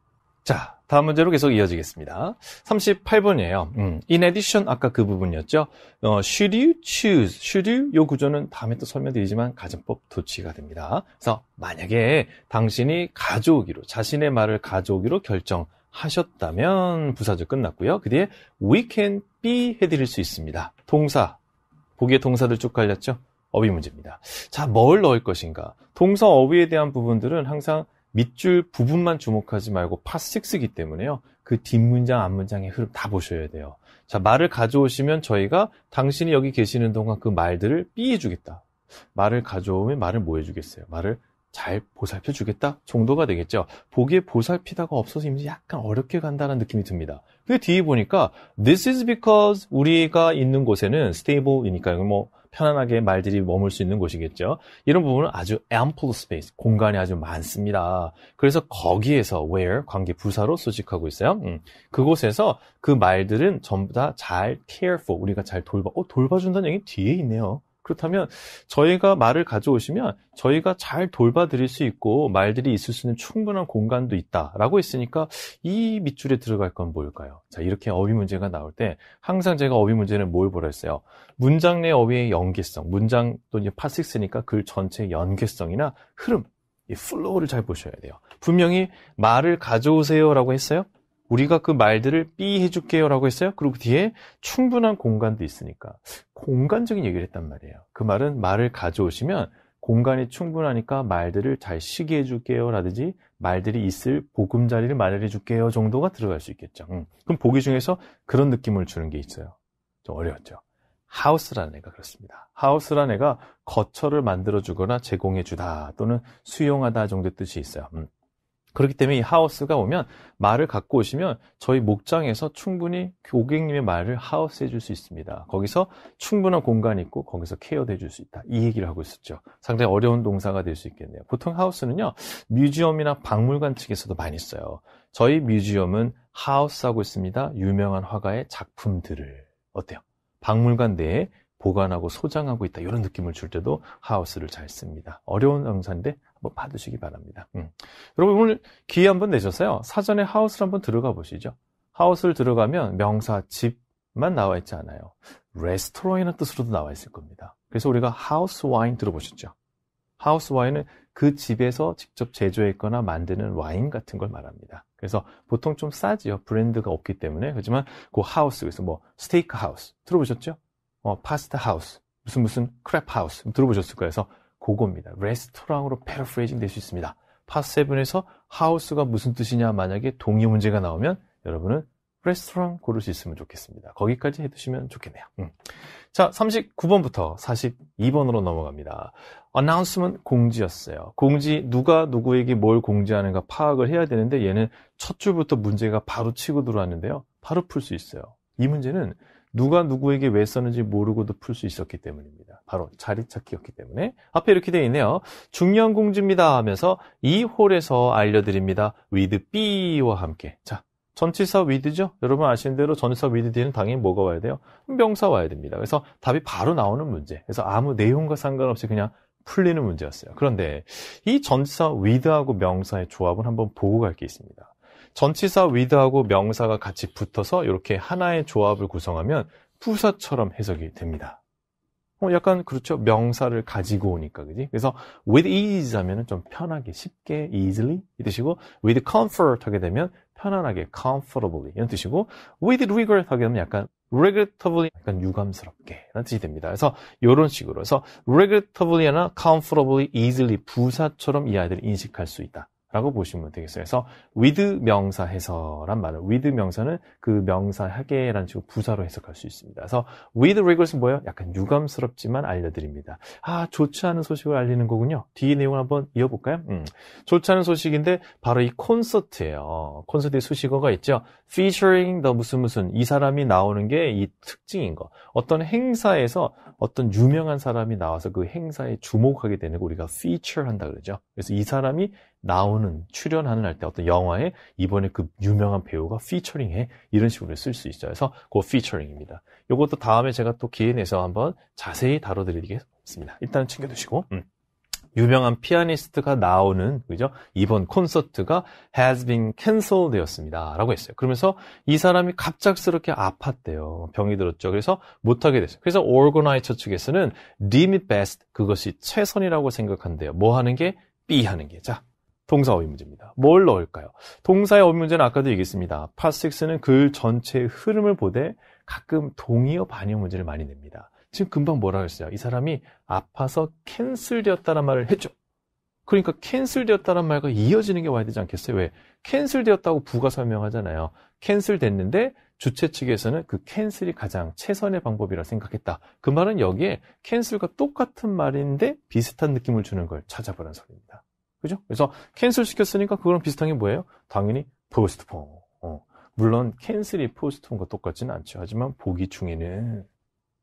자, 다음 문제로 계속 이어지겠습니다. 38번이에요. 음, in addition, 아까 그 부분이었죠. 어, should you choose, should you, 요 구조는 다음에 또 설명드리지만 가정법 도치가 됩니다. 그래서 만약에 당신이 가져오기로, 자신의 말을 가져오기로 결정하셨다면 부사절 끝났고요. 그 뒤에 we can be 해드릴 수 있습니다. 동사, 보기에 동사들 쭉 갈렸죠? 어휘 문제입니다. 자, 뭘 넣을 것인가? 동사 어휘에 대한 부분들은 항상 밑줄 부분만 주목하지 말고 파6이기 때문에요. 그 뒷문장, 앞문장의 흐름 다 보셔야 돼요. 자, 말을 가져오시면 저희가 당신이 여기 계시는 동안 그 말들을 삐해 주겠다. 말을 가져오면 말을 뭐 해주겠어요? 말을 잘 보살펴 주겠다 정도가 되겠죠. 보기에 보살피다가 없어서 이미 약간 어렵게 간다는 느낌이 듭니다. 그 뒤에 보니까 this is because 우리가 있는 곳에는 stable이니까 뭐 편안하게 말들이 머물 수 있는 곳이겠죠. 이런 부분은 아주 ample space, 공간이 아주 많습니다. 그래서 거기에서 where 관계 부사로 수직하고 있어요. 음. 그곳에서 그 말들은 전부 다 잘 care for, 우리가 잘 돌봐, 어, 돌봐준다는 얘기 뒤에 있네요. 그렇다면 저희가 말을 가져오시면 저희가 잘 돌봐드릴 수 있고 말들이 있을 수 있는 충분한 공간도 있다라고 했으니까 이 밑줄에 들어갈 건 뭘까요? 자 이렇게 어휘 문제가 나올 때 항상 제가 어휘 문제는 뭘 보라 했어요? 문장 내 어휘의 연계성, 문장 또이 파식스니까 글 전체의 연계성이나 흐름, 이 플로우를 잘 보셔야 돼요. 분명히 말을 가져오세요라고 했어요. 우리가 그 말들을 삐 해줄게요 라고 했어요. 그리고 그 뒤에 충분한 공간도 있으니까 공간적인 얘기를 했단 말이에요. 그 말은 말을 가져오시면 공간이 충분하니까 말들을 잘 쉬게 해줄게요 라든지 말들이 있을 보금자리를 마련해 줄게요 정도가 들어갈 수 있겠죠. 음. 그럼 보기 중에서 그런 느낌을 주는 게 있어요. 좀 어려웠죠. 하우스라는 애가 그렇습니다. 하우스라는 애가 거처를 만들어주거나 제공해주다 또는 수용하다 정도의 뜻이 있어요. 음. 그렇기 때문에 이 하우스가 오면 말을 갖고 오시면 저희 목장에서 충분히 고객님의 말을 하우스 해줄 수 있습니다. 거기서 충분한 공간이 있고 거기서 케어도 해줄 수 있다. 이 얘기를 하고 있었죠. 상당히 어려운 동사가 될 수 있겠네요. 보통 하우스는요, 뮤지엄이나 박물관 측에서도 많이 써요. 저희 뮤지엄은 하우스하고 있습니다. 유명한 화가의 작품들을. 어때요? 박물관 내에 보관하고 소장하고 있다. 이런 느낌을 줄 때도 하우스를 잘 씁니다. 어려운 영사인데 한번 뭐 받으시기 바랍니다. 음. 여러분 오늘 기회 한번 내셨어요. 사전에 하우스를 한번 들어가 보시죠. 하우스를 들어가면 명사 집만 나와 있지 않아요. 레스토랑이라는 뜻으로도 나와 있을 겁니다. 그래서 우리가 하우스 와인 들어보셨죠? 하우스 와인은 그 집에서 직접 제조했거나 만드는 와인 같은 걸 말합니다. 그래서 보통 좀 싸지요. 브랜드가 없기 때문에. 그렇지만 그 하우스, 그래서 뭐 스테이크 하우스 들어보셨죠? 어, 파스타 하우스, 무슨 무슨 크랩 하우스 들어보셨을 거예요. 그래서 그겁니다. 레스토랑으로 패러프레이징 될 수 있습니다. 파7에서 하우스가 무슨 뜻이냐 만약에 동의 문제가 나오면 여러분은 레스토랑 고를 수 있으면 좋겠습니다. 거기까지 해두시면 좋겠네요. 음. 자, 39번부터 42번으로 넘어갑니다. a 나운스 u 공지였어요. 공지 누가 누구에게 뭘 공지하는가 파악을 해야 되는데 얘는 첫 줄부터 문제가 바로 치고 들어왔는데요. 바로 풀 수 있어요. 이 문제는 누가 누구에게 왜 썼는지 모르고도 풀 수 있었기 때문입니다. 바로 자리 찾기였기 때문에 앞에 이렇게 되어 있네요. 중요한 공지입니다 하면서 이 홀에서 알려드립니다. 위드 t B와 함께 자 전치사 위드죠 여러분 아시는 대로 전치사 위드 t 뒤는 당연히 뭐가 와야 돼요? 명사 와야 됩니다. 그래서 답이 바로 나오는 문제. 그래서 아무 내용과 상관없이 그냥 풀리는 문제였어요. 그런데 이 전치사 위드하고 명사의 조합은 한번 보고 갈 게 있습니다. 전치사 with하고 명사가 같이 붙어서 이렇게 하나의 조합을 구성하면 부사처럼 해석이 됩니다. 어, 약간 그렇죠. 명사를 가지고 오니까 그지. 그래서 with ease 하면은 좀 편하게 쉽게 easily 이 뜻이고 with comfort 하게 되면 편안하게 comfortably 이런 뜻이고 with regret 하게 되면 약간 regrettably 약간 유감스럽게 라는 뜻이 됩니다. 그래서 이런 식으로 해서 regrettably나 comfortably, easily 부사처럼 이 아이들을 인식할 수 있다. 라고 보시면 되겠어요. 그래서 with 명사 해설란 말은 with 명사는 그 명사 하게라는 식으로 부사로 해석할 수 있습니다. 그래서 with r e g a e d s 는 뭐예요? 약간 유감스럽지만 알려드립니다. 아 좋지 않은 소식을 알리는 거군요. 뒤에 내용을 한번 이어볼까요? 음, 좋지 않은 소식인데 바로 이 콘서트예요. 콘서트의 수식어가 있죠. featuring the 무슨 무슨 이 사람이 나오는 게 이 특징인 거. 어떤 행사에서 어떤 유명한 사람이 나와서 그 행사에 주목하게 되는 거 우리가 feature한다 그러죠. 그래서 이 사람이 나오는 출연하는 할 때 어떤 영화에 이번에 그 유명한 배우가 피처링해 이런 식으로 쓸 수 있어요. 그래서 그 피처링입니다. 이것도 다음에 제가 또 기회 내서 한번 자세히 다뤄드리겠습니다. 일단 은 챙겨두시고 음. 유명한 피아니스트가 나오는 그죠? 이번 콘서트가 has been cancel 되었습니다라고 했어요. 그러면서 이 사람이 갑작스럽게 아팠대요. 병이 들었죠. 그래서 못 하게 됐어요. 그래서 오르고나이 i z 측에서는 deem it best 그것이 최선이라고 생각한대요. 뭐 하는 게 B 하는 게. 자, 동사 어휘 문제입니다. 뭘 넣을까요? 동사의 어휘 문제는 아까도 얘기했습니다. 파스틱스는 글 전체의 흐름을 보되 가끔 동의어 반영 문제를 많이 냅니다. 지금 금방 뭐라 했어요? 이 사람이 아파서 캔슬되었다는 말을 했죠. 그러니까 캔슬되었다는 말과 이어지는 게 와야 되지 않겠어요? 왜? 캔슬되었다고 부가 설명하잖아요. 캔슬됐는데 주체 측에서는 그 캔슬이 가장 최선의 방법이라 생각했다. 그 말은 여기에 캔슬과 똑같은 말인데 비슷한 느낌을 주는 걸 찾아보라는 소리입니다. 그죠? 그래서 캔슬 시켰으니까 그거랑 비슷한 게 뭐예요? 당연히 포스트폰. 어. 물론 캔슬이 포스트폰과 똑같지는 않죠. 하지만 보기 중에는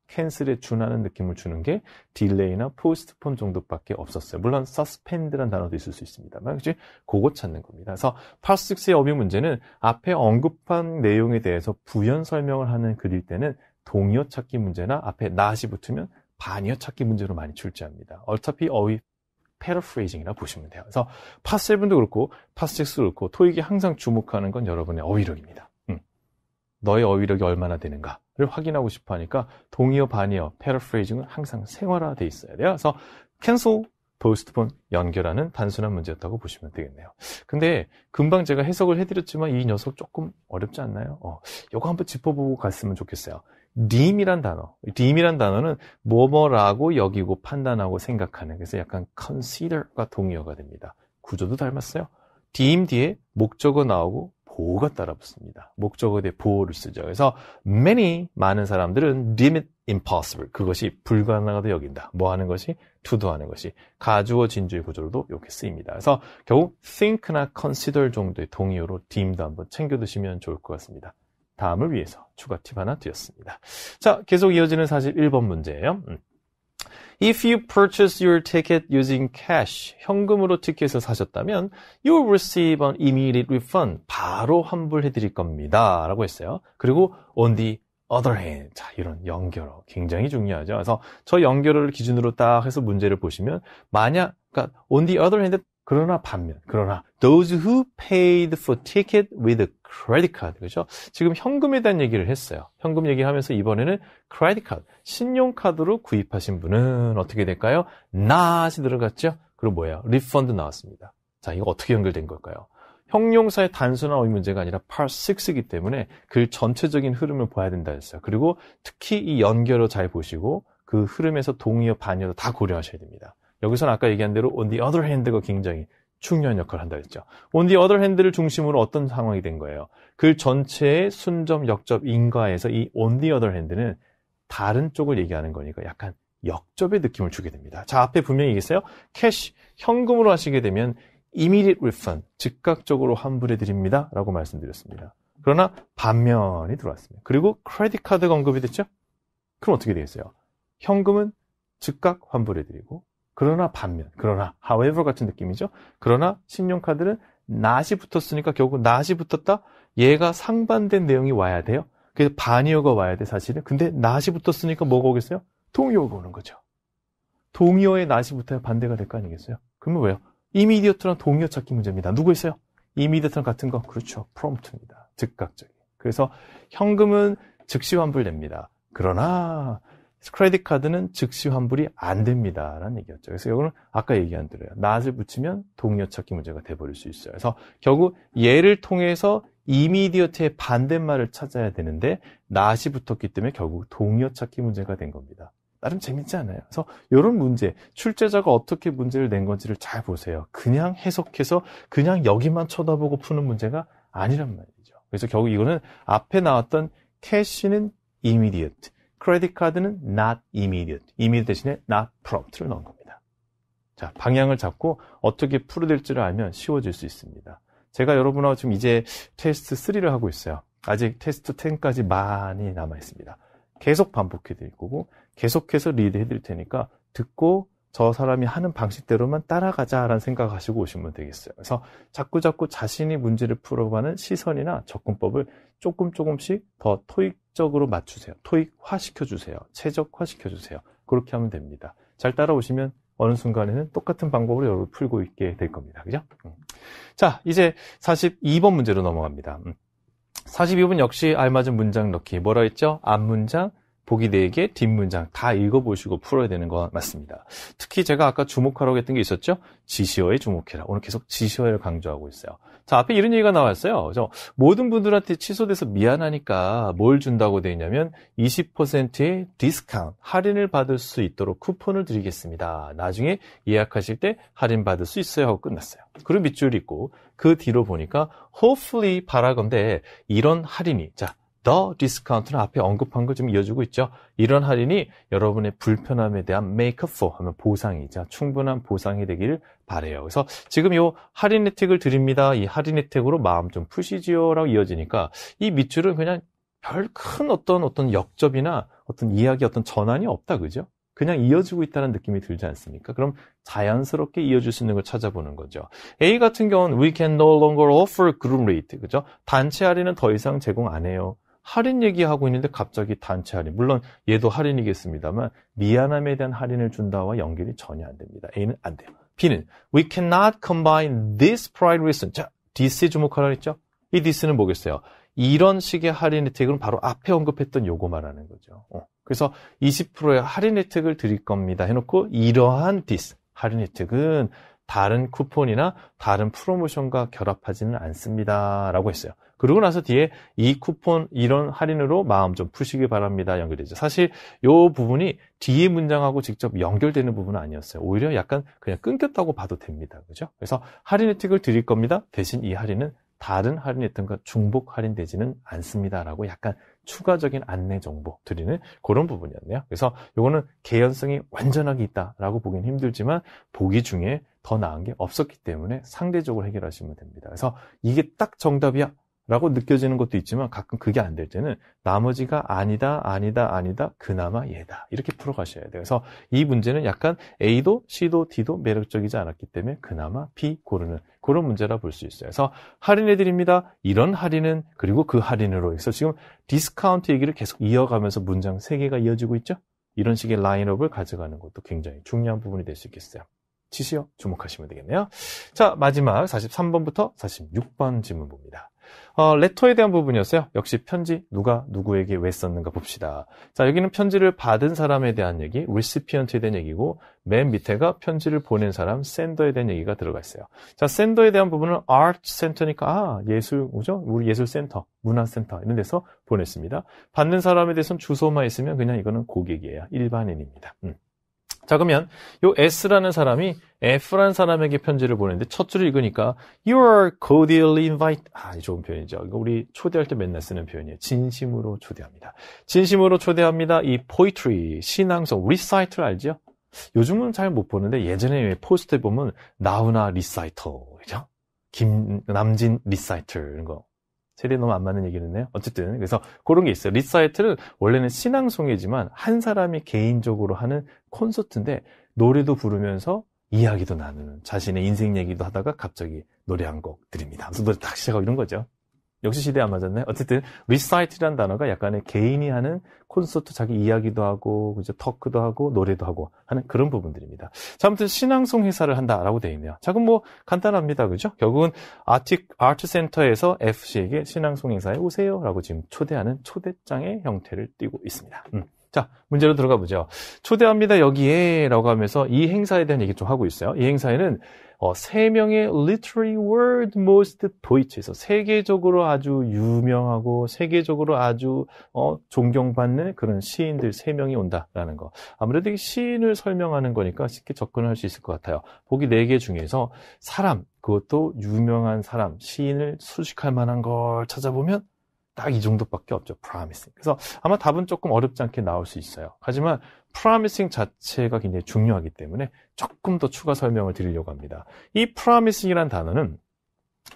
캔슬에 준하는 느낌을 주는 게 딜레이나 포스트폰 정도밖에 없었어요. 물론 서스펜드란 단어도 있을 수 있습니다만, 그치? 그거 찾는 겁니다. 그래서 파스 6의 어휘 문제는 앞에 언급한 내용에 대해서 부연 설명을 하는 글일 때는 동의어 찾기 문제나 앞에 not이 붙으면 반의어 찾기 문제로 많이 출제합니다. 어차피 어휘 패러프레이징이라 보시면 돼요. 그래서 파7도 스 그렇고 파스스도 그렇고 토익이 항상 주목하는 건 여러분의 어휘력입니다. 음. 너의 어휘력이 얼마나 되는가를 확인하고 싶어 하니까 동의어 반의어 패러프레이징은 항상 생활화돼 있어야 돼요. 그래서 캔소 포스트폰 연결하는 단순한 문제였다고 보시면 되겠네요. 근데 금방 제가 해석을 해드렸지만 이 녀석 조금 어렵지 않나요? 어, 이거 한번 짚어보고 갔으면 좋겠어요. deem이란 단어. deem이란 단어는 뭐뭐라고 여기고 판단하고 생각하는 그래서 약간 consider과 동의어가 됩니다. 구조도 닮았어요. deem 뒤에 목적어 나오고 보호가 따라붙습니다. 목적어에 대해 보호를 쓰죠. 그래서 many 많은 사람들은 deem it impossible 그것이 불가능하다 여긴다. 뭐 하는 것이 투도 하는 것이 가주어 진주의 구조로도 이렇게 쓰입니다. 그래서 결국 think나 consider 정도의 동의어로 deem도 한번 챙겨 두시면 좋을 것 같습니다. 다음을 위해서 추가 팁 하나 드렸습니다. 자, 계속 이어지는 41번 문제예요. If you purchase your ticket using cash, 현금으로 티켓을 사셨다면, you will receive an immediate refund. 바로 환불해드릴 겁니다. 라고 했어요. 그리고 on the other hand. 자, 이런 연결어. 굉장히 중요하죠. 그래서 저 연결어를 기준으로 딱 해서 문제를 보시면, 만약, 그러니까 on the other hand, 그러나 반면, 그러나 those who paid for ticket with 크레딧 카드, 그죠? 지금 현금에 대한 얘기를 했어요. 현금 얘기하면서 이번에는 크레딧 카드, 신용카드로 구입하신 분은 어떻게 될까요? not이 들어갔죠? 그리고 뭐예요? 리펀드 나왔습니다. 자, 이거 어떻게 연결된 걸까요? 형용사의 단순한 어휘 문제가 아니라 part 6이기 때문에 그 전체적인 흐름을 봐야 된다 했어요. 그리고 특히 이 연결을 잘 보시고 그 흐름에서 동의어, 반의어도 다 고려하셔야 됩니다. 여기서는 아까 얘기한 대로 on the other hand가 굉장히 중요한 역할을 한다 그랬죠. 온디 어 h 핸 o t 를 중심으로 어떤 상황이 된 거예요. 그 전체의 순점, 역접, 인과에서 이 온디 어 h 핸 o t 는 다른 쪽을 얘기하는 거니까 약간 역접의 느낌을 주게 됩니다. 자, 앞에 분명히 얘기했어요. 캐시, 현금으로 하시게 되면 immediate refund, 즉각적으로 환불해 드립니다. 라고 말씀드렸습니다. 그러나 반면이 들어왔습니다. 그리고 크레딧 카드가 언급이 됐죠? 그럼 어떻게 되겠어요? 현금은 즉각 환불해 드리고 그러나 반면, 그러나 however 같은 느낌이죠. 그러나 신용카드는 not이 붙었으니까 결국 not이 붙었다. 얘가 상반된 내용이 와야 돼요. 그래서 반의어가 와야 돼 사실은. 근데 not이 붙었으니까 뭐가 오겠어요? 동의어가 오는 거죠. 동의어에 not이 붙어야 반대가 될 거 아니겠어요? 그러면 왜요? 이미디어트랑 동의어 찾기 문제입니다. 누구 있어요? 이미디어트랑 같은 거 그렇죠. 프롬프트입니다. 즉각적인. 그래서 현금은 즉시 환불됩니다. 그러나 크레딧 카드는 즉시 환불이 안 됩니다라는 얘기였죠. 그래서 이거는 아까 얘기한 대로요. 낫을 붙이면 동료 찾기 문제가 돼버릴 수 있어요. 그래서 결국 얘를 통해서 이미디어트의 반대말을 찾아야 되는데 낫이 붙었기 때문에 결국 동료 찾기 문제가 된 겁니다. 나름 재밌지 않아요? 그래서 이런 문제, 출제자가 어떻게 문제를 낸 건지를 잘 보세요. 그냥 해석해서 그냥 여기만 쳐다보고 푸는 문제가 아니란 말이죠. 그래서 결국 이거는 앞에 나왔던 캐시는 이미디어트, 크레딧 카드는 not immediate. immediate 대신에 not prompt를 넣은 겁니다. 자, 방향을 잡고 어떻게 풀어될지를 알면 쉬워질 수 있습니다. 제가 여러분하고 지금 이제 테스트 3를 하고 있어요. 아직 테스트 10까지 많이 남아 있습니다. 계속 반복해 드릴 거고 계속해서 리드해 드릴 테니까 듣고 저 사람이 하는 방식대로만 따라가자라는 생각하시고 오시면 되겠어요. 그래서 자꾸자꾸 자신이 문제를 풀어가는 시선이나 접근법을 조금 조금씩 더 토익적으로 맞추세요. 토익화 시켜주세요. 최적화 시켜주세요. 그렇게 하면 됩니다. 잘 따라오시면 어느 순간에는 똑같은 방법으로 여러분 풀고 있게 될 겁니다. 그죠? 음. 자, 이제 42번 문제로 넘어갑니다. 42번 음. 역시 알맞은 문장 넣기. 뭐라 했죠? 앞문장, 보기 4개, 뒷문장 다 읽어보시고 풀어야 되는 거 맞습니다. 특히 제가 아까 주목하라고 했던 게 있었죠? 지시어에 주목해라. 오늘 계속 지시어를 강조하고 있어요. 자, 앞에 이런 얘기가 나왔어요. 그래서 모든 분들한테 취소돼서 미안하니까 뭘 준다고 돼 있냐면 20%의 디스카운트, 할인을 받을 수 있도록 쿠폰을 드리겠습니다. 나중에 예약하실 때 할인 받을 수 있어요 하고 끝났어요. 그리고 밑줄 있고 그 뒤로 보니까 hopefully 바라건대 이런 할인이 자, 더 디스카운트는 앞에 언급한 걸좀 이어주고 있죠. 이런 할인이 여러분의 불편함에 대한 메이크업 for 하면 보상이자 충분한 보상이 되기를 바래요. 그래서 지금 요 할인 혜택을 드립니다. 이 할인 혜택으로 마음 좀 푸시지요라고 이어지니까 이 밑줄은 그냥 별 큰 어떤 어떤 역접이나 어떤 이야기 어떤 전환이 없다 그죠? 그냥 이어지고 있다는 느낌이 들지 않습니까? 그럼 자연스럽게 이어질 수 있는 걸 찾아보는 거죠. A 같은 경우는 we can no longer offer group rate 그죠? 단체 할인은 더 이상 제공 안 해요. 할인 얘기하고 있는데 갑자기 단체 할인. 물론 얘도 할인이겠습니다만 미안함에 대한 할인을 준다와 연결이 전혀 안 됩니다. A는 안 돼요. B는 we cannot combine this pride reason. 자, this 주목하라 했죠? 이 this는 뭐겠어요? 이런 식의 할인 혜택은 바로 앞에 언급했던 요거 말하는 거죠. 어. 그래서 20%의 할인 혜택을 드릴 겁니다. 해놓고 이러한 this 할인 혜택은 다른 쿠폰이나 다른 프로모션과 결합하지는 않습니다. 라고 했어요. 그러고 나서 뒤에 이 쿠폰 이런 할인으로 마음 좀 푸시기 바랍니다. 연결되죠. 사실 이 부분이 뒤에 문장하고 직접 연결되는 부분은 아니었어요. 오히려 약간 그냥 끊겼다고 봐도 됩니다. 그죠? 그래서 할인 혜택을 드릴 겁니다. 대신 이 할인은 다른 할인 혜택과 중복 할인되지는 않습니다라고 약간 추가적인 안내 정보 드리는 그런 부분이었네요. 그래서 이거는 개연성이 완전하게 있다라고 보기는 힘들지만 보기 중에 더 나은 게 없었기 때문에 상대적으로 해결하시면 됩니다. 그래서 이게 딱 정답이야 라고 느껴지는 것도 있지만 가끔 그게 안 될 때는 나머지가 아니다, 아니다, 아니다, 그나마 얘다. 이렇게 풀어가셔야 돼요. 그래서 이 문제는 약간 A도, C도, D도 매력적이지 않았기 때문에 그나마 B 고르는 그런 문제라 볼 수 있어요. 그래서 할인해드립니다. 이런 할인은, 그리고 그 할인으로 해서 지금 디스카운트 얘기를 계속 이어가면서 문장 3개가 이어지고 있죠? 이런 식의 라인업을 가져가는 것도 굉장히 중요한 부분이 될 수 있겠어요. 치시어 주목하시면 되겠네요. 자, 마지막 43번부터 46번 질문 봅니다. 어, 레터에 대한 부분이었어요. 역시 편지 누가 누구에게 왜 썼는가 봅시다. 자, 여기는 편지를 받은 사람에 대한 얘기, recipient에 대한 얘기고 맨 밑에가 편지를 보낸 사람, sender에 대한 얘기가 들어가 있어요. 자, sender에 대한 부분은 art center니까 아, 예술 뭐죠? 우리 예술 센터, 문화 센터 이런 데서 보냈습니다. 받는 사람에 대해서는 주소만 있으면 그냥 이거는 고객이에요. 일반인입니다. 음. 자 그러면 요 S라는 사람이 F라는 사람에게 편지를 보내는데 첫 줄을 읽으니까 You are cordially invited. 아, 이 좋은 표현이죠. 이거 우리 초대할 때 맨날 쓰는 표현이에요. 진심으로 초대합니다. 진심으로 초대합니다. 이 poetry, 신앙송, recital 알죠? 요즘은 잘 못 보는데 예전에 포스트에 보면 나훈아 리사이터, 그죠? 김남진 리사이터 이런 거 세대 너무 안 맞는 얘기를 했네요. 어쨌든 그래서 그런 게 있어요. 리사이트는 원래는 신앙송이지만 한 사람이 개인적으로 하는 콘서트인데 노래도 부르면서 이야기도 나누는 자신의 인생 얘기도 하다가 갑자기 노래 한 곡 드립니다. 무슨 노래 딱 시작하고 이런 거죠. 역시 시대 안 맞았네. 어쨌든 리사이트라는 단어가 약간의 개인이 하는 콘서트 자기 이야기도 하고 이제 터크도 하고 노래도 하고 하는 그런 부분들입니다. 자, 아무튼 신앙송 회사를 한다라고 되어 있네요. 자, 그럼 뭐 간단합니다. 그죠? 결국은 아틱 아트 센터에서 FC에게 신앙송 행사에 오세요라고 지금 초대하는 초대장의 형태를 띠고 있습니다. 음. 자, 문제로 들어가 보죠. 초대합니다 여기에라고 하면서 이 행사에 대한 얘기 좀 하고 있어요. 이 행사에는 어, 세 명의 literary world most p o e t s c 에서 세계적으로 아주 유명하고 세계적으로 아주 어, 존경받는 그런 시인들 세 명이 온다라는 거. 아무래도 시인을 설명하는 거니까 쉽게 접근할 수 있을 것 같아요. 보기 네 개 중에서 사람 그것도 유명한 사람 시인을 수식할 만한 걸 찾아보면 딱이 정도밖에 없죠. promising. 그래서 아마 답은 조금 어렵지 않게 나올 수 있어요. 하지만 promising 자체가 굉장히 중요하기 때문에 조금 더 추가 설명을 드리려고 합니다. 이 promising이란 단어는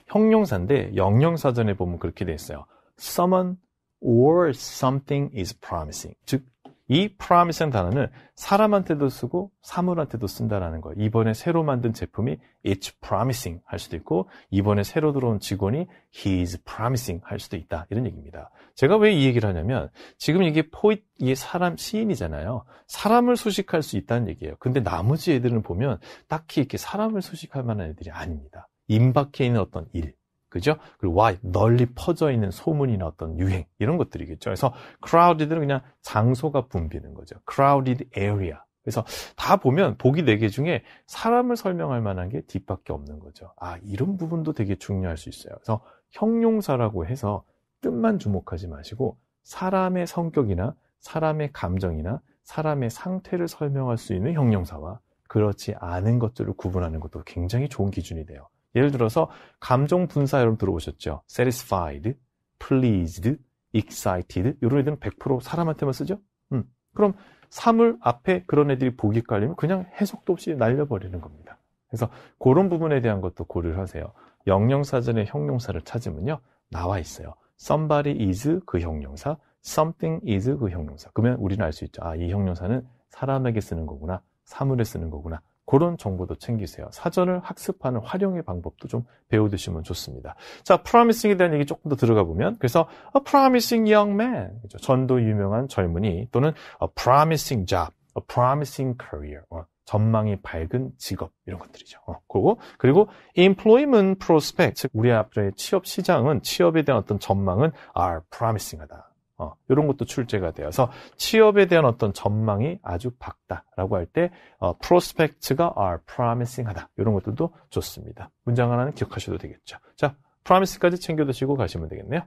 형용사인데 영영사전에 보면 그렇게 돼 있어요. someone or something is promising. 즉이 promise라는 단어는 사람한테도 쓰고 사물한테도 쓴다라는 거예요. 이번에 새로 만든 제품이 it's promising 할 수도 있고 이번에 새로 들어온 직원이 he is promising 할 수도 있다. 이런 얘기입니다. 제가 왜 이 얘기를 하냐면 지금 이게 포인 이게 사람 시인이잖아요. 사람을 소식할 수 있다는 얘기예요. 근데 나머지 애들은 보면 딱히 이렇게 사람을 소식할 만한 애들이 아닙니다. 임박해 있는 어떤 일 그죠? 그리고 w i d 널리 퍼져 있는 소문이나 어떤 유행 이런 것들이겠죠. 그래서 crowded는 그냥 장소가 붐비는 거죠. crowded area. 그래서 다 보면 보기 네 개 중에 사람을 설명할 만한 게 뒷밖에 없는 거죠. 아, 이런 부분도 되게 중요할 수 있어요. 그래서 형용사라고 해서 뜻만 주목하지 마시고 사람의 성격이나 사람의 감정이나 사람의 상태를 설명할 수 있는 형용사와 그렇지 않은 것들을 구분하는 것도 굉장히 좋은 기준이 돼요. 예를 들어서 감정 분사 여러분 들어보셨죠? satisfied, pleased, excited 이런 애들은 100% 사람한테만 쓰죠? 음. 그럼 사물 앞에 그런 애들이 보기 깔리면 그냥 해석도 없이 날려버리는 겁니다. 그래서 그런 부분에 대한 것도 고려를 하세요. 영영사전의 형용사를 찾으면요. 나와 있어요. somebody is 그 형용사, something is 그 형용사. 그러면 우리는 알 수 있죠. 아, 이 형용사는 사람에게 쓰는 거구나. 사물에 쓰는 거구나. 그런 정보도 챙기세요. 사전을 학습하는 활용의 방법도 좀 배워두시면 좋습니다. 자, 프라미싱에 대한 얘기 조금 더 들어가 보면 그래서 a promising young man, 그렇죠? 전도 유명한 젊은이 또는 a promising job, a promising career, 어, 전망이 밝은 직업 이런 것들이죠. 어, 그리고 그리고 employment prospect, 즉 우리 앞에 취업 시장은 취업에 대한 어떤 전망은 are promising하다. 어, 이런 것도 출제가 되어서 취업에 대한 어떤 전망이 아주 밝다라고 할때 어, prospects가 are promising하다 이런 것들도 좋습니다. 문장 하나는 기억하셔도 되겠죠. 자, promise까지 챙겨두시고 가시면 되겠네요.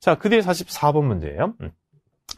자, 그 뒤에 44번 문제예요. 음.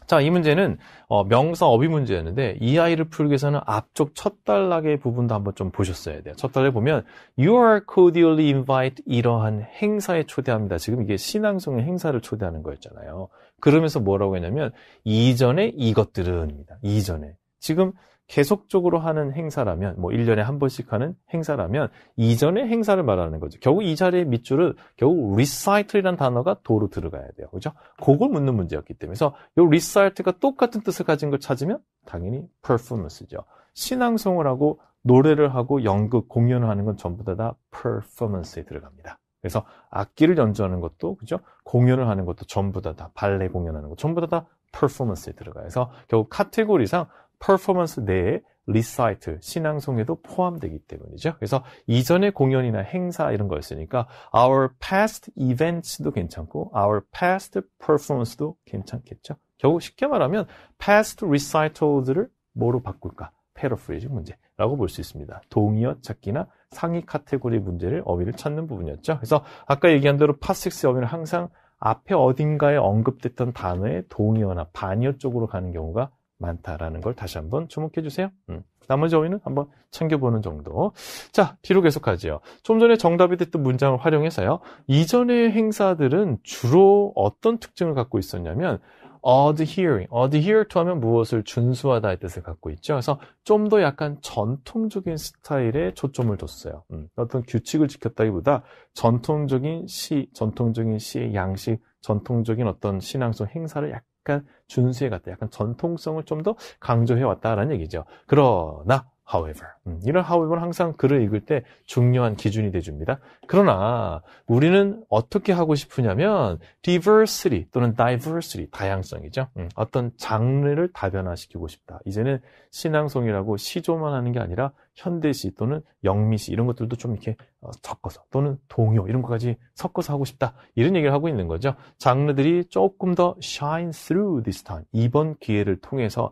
자, 이 문제는 어, 명사 어휘 문제였는데 이 아이를 풀기 위해서는 앞쪽 첫 단락의 부분도 한번 좀 보셨어야 돼요. 첫 단락에 보면 You are cordially invited 이러한 행사에 초대합니다. 지금 이게 신앙송의 행사를 초대하는 거였잖아요. 그러면서 뭐라고 했냐면 이전에 이것들은 입니다. 이전에. 지금 계속적으로 하는 행사라면, 뭐 1년에 한 번씩 하는 행사라면, 이전의 행사를 말하는 거죠. 결국 이 자리의 밑줄을 결국 리사이틀이라는 단어가 도로 들어가야 돼요. 그죠? 그걸 묻는 문제였기 때문에. 그래서 이리사이틀가 똑같은 뜻을 가진 걸 찾으면 당연히 퍼포먼스죠. 신앙송을 하고 노래를 하고 연극, 공연을 하는 건 전부 다, 다 퍼포먼스에 들어갑니다. 그래서 악기를 연주하는 것도, 그죠? 공연을 하는 것도 전부 다, 다 발레 공연하는 것 전부 다, 다 퍼포먼스에 들어가요. 그래서 결국 카테고리상 퍼포먼스 내에 리사이트, 신앙송에도 포함되기 때문이죠. 그래서 이전의 공연이나 행사 이런 거였으니까 our past events도 괜찮고 our past performance도 괜찮겠죠. 결국 쉽게 말하면 past recital들을 뭐로 바꿀까? 패러프레이즈 문제라고 볼 수 있습니다. 동의어 찾기나 상위 카테고리 문제를 어휘를 찾는 부분이었죠. 그래서 아까 얘기한 대로 파식스의 어휘는 항상 앞에 어딘가에 언급됐던 단어의 동의어나 반의어 쪽으로 가는 경우가 많다라는 걸 다시 한번 주목해 주세요. 음. 나머지 어휘는 한번 챙겨보는 정도. 자, 뒤로 계속하지요. 좀 전에 정답이 됐던 문장을 활용해서요. 이전의 행사들은 주로 어떤 특징을 갖고 있었냐면 adhere, adhere to 하면 무엇을 준수하다의 뜻을 갖고 있죠. 그래서 좀 더 약간 전통적인 스타일에 초점을 뒀어요. 음, 어떤 규칙을 지켰다기보다 전통적인 시, 전통적인 시의 양식, 전통적인 어떤 신앙성 행사를 약간 약간 준수해 갔다. 약간 전통성을 좀 더 강조해 왔다라는 얘기죠. 그러나 however. 음, 이런 however는 항상 글을 읽을 때 중요한 기준이 돼줍니다. 그러나 우리는 어떻게 하고 싶으냐면 diversity 또는 diversity, 다양성이죠. 음, 어떤 장르를 다변화시키고 싶다. 이제는 신앙송이라고 시조만 하는 게 아니라 현대시 또는 영미시 이런 것들도 좀 이렇게 어, 섞어서 또는 동요 이런 것까지 섞어서 하고 싶다 이런 얘기를 하고 있는 거죠. 장르들이 조금 더 shine through this time 이번 기회를 통해서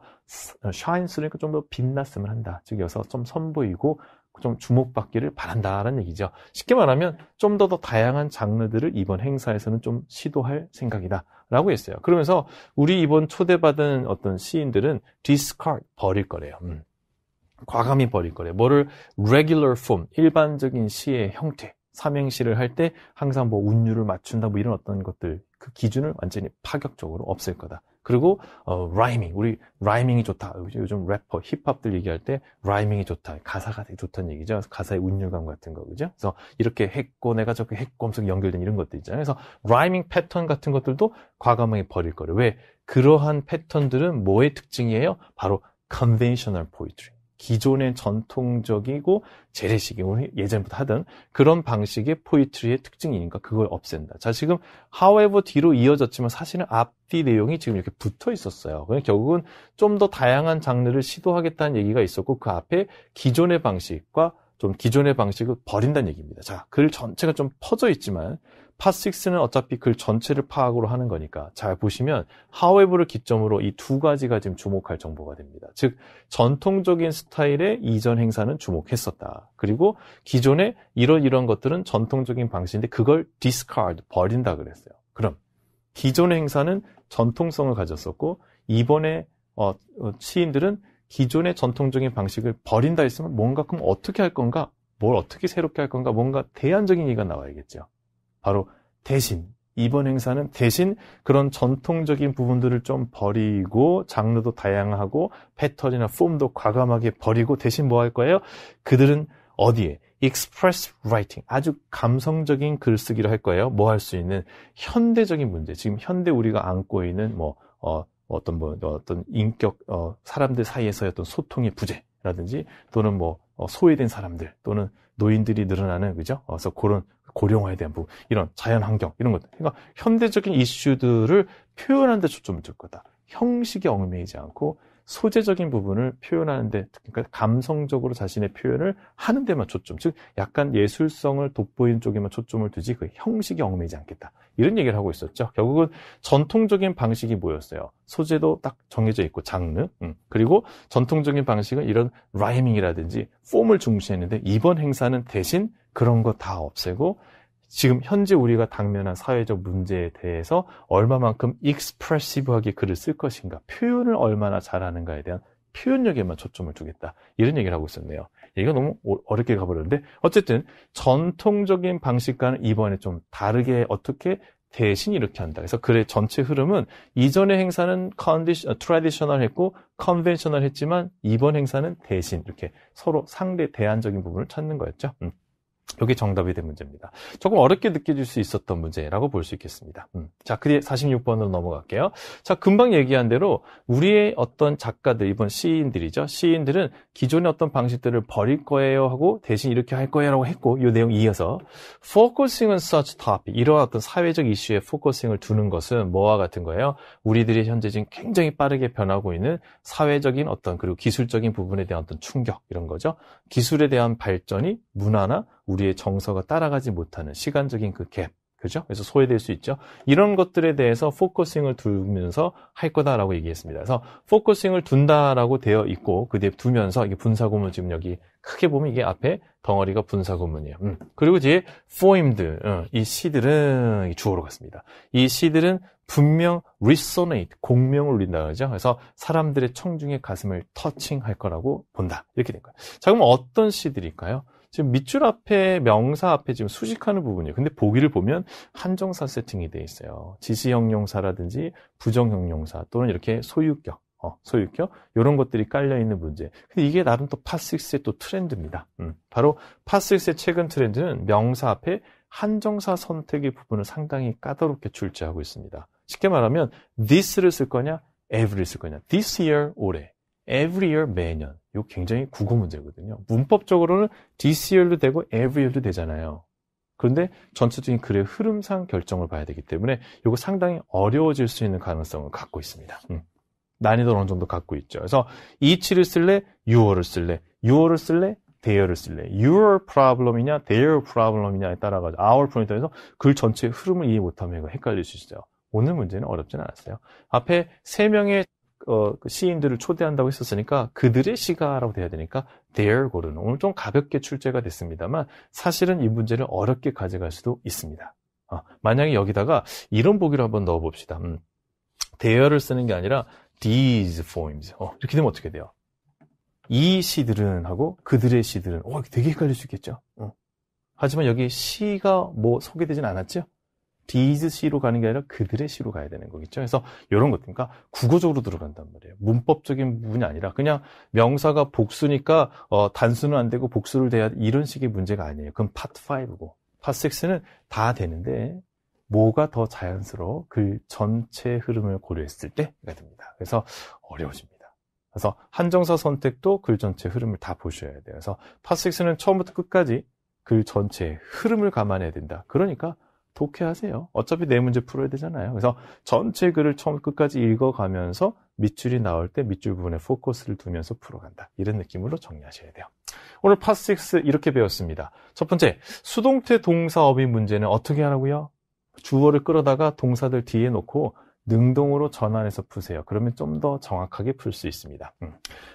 어, shine through니까 좀 더 빛났으면 한다. 즉 여기서 좀 선보이고 좀 주목받기를 바란다라는 얘기죠. 쉽게 말하면 좀 더 더 다양한 장르들을 이번 행사에서는 좀 시도할 생각이다라고 했어요. 그러면서 우리 이번 초대받은 어떤 시인들은 discard 버릴 거래요. 음. 과감히 버릴 거래. 뭐를 regular form, 일반적인 시의 형태, 삼행시를 할 때 항상 뭐 운율을 맞춘다 뭐 이런 어떤 것들 그 기준을 완전히 파격적으로 없앨 거다. 그리고 어, 라이밍 우리 라이밍이 좋다. 요즘 래퍼 힙합들 얘기할 때 라이밍이 좋다. 가사가 되게 좋다는 얘기죠. 가사의 운율감 같은 거 그죠? 그래서 이렇게 했고 내가 저렇게 했고 하 연결된 이런 것들 있잖아요. 그래서 라이밍 패턴 같은 것들도 과감하게 버릴 거래왜 그러한 패턴들은 뭐의 특징이에요? 바로 conventional poetry. 기존의 전통적이고 재래식이고 예전부터 하던 그런 방식의 포이트리의 특징이니까 그걸 없앤다. 자, 지금 however 뒤로 이어졌지만 사실은 앞뒤 내용이 지금 이렇게 붙어 있었어요. 그러니까 결국은 좀 더 다양한 장르를 시도하겠다는 얘기가 있었고 그 앞에 기존의 방식과 좀 기존의 방식을 버린다는 얘기입니다. 자, 글 전체가 좀 퍼져 있지만 팟6는 어차피 글 전체를 파악으로 하는 거니까 잘 보시면 하웨브를 기점으로 이 두 가지가 지금 주목할 정보가 됩니다. 즉 전통적인 스타일의 이전 행사는 주목했었다. 그리고 기존의 이런 이런 것들은 전통적인 방식인데 그걸 discard 버린다 그랬어요. 그럼 기존의 행사는 전통성을 가졌었고 이번에 어, 어, 시인들은 기존의 전통적인 방식을 버린다 했으면 뭔가 그럼 어떻게 할 건가? 뭘 어떻게 새롭게 할 건가? 뭔가 대안적인 얘기가 나와야겠죠. 바로 대신 이번 행사는 대신 그런 전통적인 부분들을 좀 버리고 장르도 다양하고 패턴이나 폼도 과감하게 버리고 대신 뭐 할 거예요? 그들은 어디에? express writing 아주 감성적인 글쓰기로할 거예요. 뭐 할 수 있는 현대적인 문제. 지금 현대 우리가 안고 있는 뭐 어, 어떤 뭐 어떤 인격 어, 사람들 사이에서의 어떤 소통의 부재라든지 또는 뭐 어, 소외된 사람들 또는 노인들이 늘어나는 그죠? 어, 그래서 그런 고령화에 대한 부분, 이런 자연 환경 이런 것들. 그러니까 현대적인 이슈들을 표현하는 데 초점을 둘 거다. 형식에 얽매이지 않고 소재적인 부분을 표현하는데 그러니까 감성적으로 자신의 표현을 하는 데만 초점 즉 약간 예술성을 돋보이는 쪽에만 초점을 두지 그 형식이 얽매이지 않겠다 이런 얘기를 하고 있었죠 결국은 전통적인 방식이 뭐였어요 소재도 딱 정해져 있고 장르 음. 그리고 전통적인 방식은 이런 라이밍이라든지 폼을 중시했는데 이번 행사는 대신 그런 거 다 없애고 지금 현재 우리가 당면한 사회적 문제에 대해서 얼마만큼 익스프레시브하게 글을 쓸 것인가, 표현을 얼마나 잘하는가에 대한 표현력에만 초점을 두겠다. 이런 얘기를 하고 있었네요. 얘기가 너무 어, 어렵게 가버렸는데, 어쨌든 전통적인 방식과는 이번에 좀 다르게 어떻게 대신 이렇게 한다. 그래서 글의 전체 흐름은 이전의 행사는 컨디션, 트레디셔널 어, 했고 컨벤셔널 했지만 이번 행사는 대신 이렇게 서로 상대 대안적인 부분을 찾는 거였죠. 음. 이게 정답이 된 문제입니다. 조금 어렵게 느껴질 수 있었던 문제라고 볼 수 있겠습니다. 음. 자, 그 뒤에 46번으로 넘어갈게요. 자, 금방 얘기한 대로 우리의 어떤 작가들, 이번 시인들이죠. 시인들은 기존의 어떤 방식들을 버릴 거예요 하고 대신 이렇게 할 거예요라고 했고 이 내용 이어서 focusing on such topic 이러한 어떤 사회적 이슈에 포커싱을 두는 것은 뭐와 같은 거예요. 우리들이 현재 지금 굉장히 빠르게 변하고 있는 사회적인 어떤 그리고 기술적인 부분에 대한 어떤 충격 이런 거죠. 기술에 대한 발전이 문화나 우리의 정서가 따라가지 못하는 시간적인 그 갭, 그죠? 그래서 소외될 수 있죠. 이런 것들에 대해서 포커싱을 두면서 할 거다라고 얘기했습니다. 그래서 포커싱을 둔다라고 되어 있고 그 뒤에 두면서 이게 분사구문 지금 여기 크게 보면 이게 앞에 덩어리가 분사구문이에요. 음. 그리고 뒤에 formed 음. 이 시들은 주어로 갔습니다. 이 시들은 분명 resonate 공명을 울린다 그러죠. 그래서 사람들의 청중의 가슴을 터칭할 거라고 본다 이렇게 된 거예요. 자 그럼 어떤 시들일까요? 지금 밑줄 앞에 명사 앞에 지금 수식하는 부분이에요. 근데 보기를 보면 한정사 세팅이 돼 있어요. 지시형용사라든지 부정형용사 또는 이렇게 소유격, 어, 소유격 이런 것들이 깔려 있는 문제. 근데 이게 나름 또파스팟스의또 트렌드입니다. 음, 바로 파스팟스의 최근 트렌드는 명사 앞에 한정사 선택의 부분을 상당히 까다롭게 출제하고 있습니다. 쉽게 말하면 this를 쓸 거냐, ever를 쓸 거냐. this year 올해, every year 매년. 이거 굉장히 국어 문제거든요. 문법적으로는 this year도 되고 every year도 되잖아요. 그런데 전체적인 글의 흐름상 결정을 봐야 되기 때문에 이거 상당히 어려워질 수 있는 가능성을 갖고 있습니다. 음. 난이도는 어느 정도 갖고 있죠. 그래서 이치를 쓸래? u 어를 쓸래? u 어를 쓸래? 대여를 쓸래? your problem이냐? their problem이냐에 따라가지고 our problem에서 글 전체의 흐름을 이해 못하면 이거 헷갈릴 수 있어요. 오늘 문제는 어렵진 않았어요. 앞에 세 명의 어, 그 시인들을 초대한다고 했었으니까 그들의 시가라고 돼야 되니까 their 고르는 오늘 좀 가볍게 출제가 됐습니다만 사실은 이 문제를 어렵게 가져갈 수도 있습니다. 아, 만약에 여기다가 이런 보기를 한번 넣어봅시다. 음, their를 쓰는 게 아니라 these poems 어, 이렇게 되면 어떻게 돼요? 이 시들은 하고 그들의 시들은 어, 되게 헷갈릴 수 있겠죠. 어. 하지만 여기 시가 뭐 소개되진 않았죠. 디즈 시로 가는 게 아니라 그들의 시로 가야 되는 거겠죠. 그래서 이런 것들. 그러니까 국어적으로 들어간단 말이에요. 문법적인 부분이 아니라 그냥 명사가 복수니까 어, 단수는 안 되고 복수를 대야 이런 식의 문제가 아니에요. 그럼 파트 5고 파트 6는 다 되는데 뭐가 더 자연스러워 그 전체 흐름을 고려했을 때가 됩니다. 그래서 어려워집니다. 그래서 한정사 선택도 글 그 전체 흐름을 다 보셔야 돼요. 그래서 파트 6는 처음부터 끝까지 글전체 그 흐름을 감안해야 된다. 그러니까 독해하세요. 어차피 내 문제 풀어야 되잖아요. 그래서 전체 글을 처음 끝까지 읽어가면서 밑줄이 나올 때 밑줄 부분에 포커스를 두면서 풀어간다. 이런 느낌으로 정리하셔야 돼요. 오늘 팟6 이렇게 배웠습니다. 첫 번째, 수동태 동사어비 문제는 어떻게 하라고요? 주어를 끌어다가 동사들 뒤에 놓고 능동으로 전환해서 푸세요. 그러면 좀 더 정확하게 풀 수 있습니다. 음.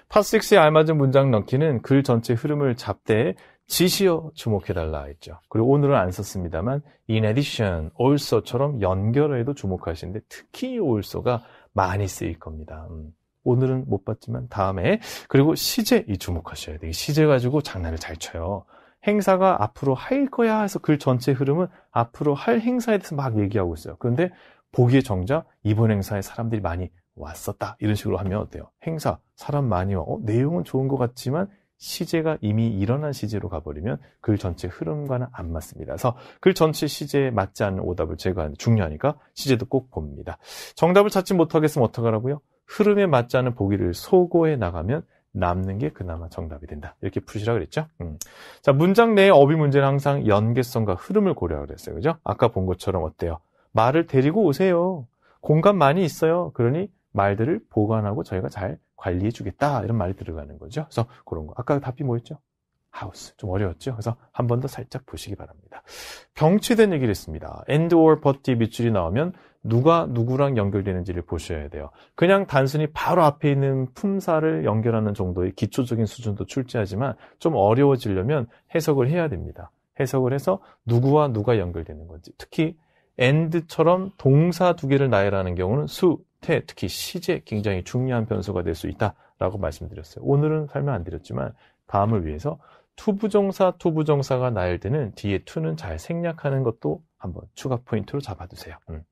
팟6에 알맞은 문장 넣기는 글 전체 흐름을 잡되 지시어 주목해달라 했죠. 그리고 오늘은 안 썼습니다만 in addition, also처럼 연결어에도 주목하시는데 특히 also가 많이 쓰일 겁니다. 음. 오늘은 못 봤지만 다음에 그리고 시제 이 주목하셔야 돼요. 시제 가지고 장난을 잘 쳐요. 행사가 앞으로 할 거야 해서 글 전체 흐름은 앞으로 할 행사에 대해서 막 얘기하고 있어요. 그런데 보기에 정작 이번 행사에 사람들이 많이 왔었다 이런 식으로 하면 어때요? 행사 사람 많이 와. 어, 내용은 좋은 것 같지만 시제가 이미 일어난 시제로 가버리면 글 전체 흐름과는 안 맞습니다. 그래서 글 전체 시제에 맞지 않는 오답을 제거하는 게 중요하니까 시제도 꼭 봅니다. 정답을 찾지 못하겠으면 어떡하라고요? 흐름에 맞지 않은 보기를 소고해 나가면 남는 게 그나마 정답이 된다. 이렇게 푸시라 그랬죠? 음. 자, 문장 내의 어휘 문제는 항상 연계성과 흐름을 고려하라 그랬어요. 그죠? 아까 본 것처럼 어때요? 말을 데리고 오세요. 공간 많이 있어요. 그러니 말들을 보관하고 저희가 잘 관리해 주겠다 이런 말이 들어가는 거죠. 그래서 그런 거. 아까 답이 뭐였죠? 하우스. 좀 어려웠죠? 그래서 한 번 더 살짝 보시기 바랍니다. 병치된 얘기를 했습니다. and or b u t 밑줄이 나오면 누가 누구랑 연결되는지를 보셔야 돼요. 그냥 단순히 바로 앞에 있는 품사를 연결하는 정도의 기초적인 수준도 출제하지만 좀 어려워지려면 해석을 해야 됩니다. 해석을 해서 누구와 누가 연결되는 건지. 특히 and처럼 동사 두 개를 나열하는 경우는 수, 태, 특히 시제 굉장히 중요한 변수가 될 수 있다라고 말씀드렸어요. 오늘은 설명 안 드렸지만 다음을 위해서 투부정사, 투부정사가 나열 되는 뒤에 투는 잘 생략하는 것도 한번 추가 포인트로 잡아두세요. 음.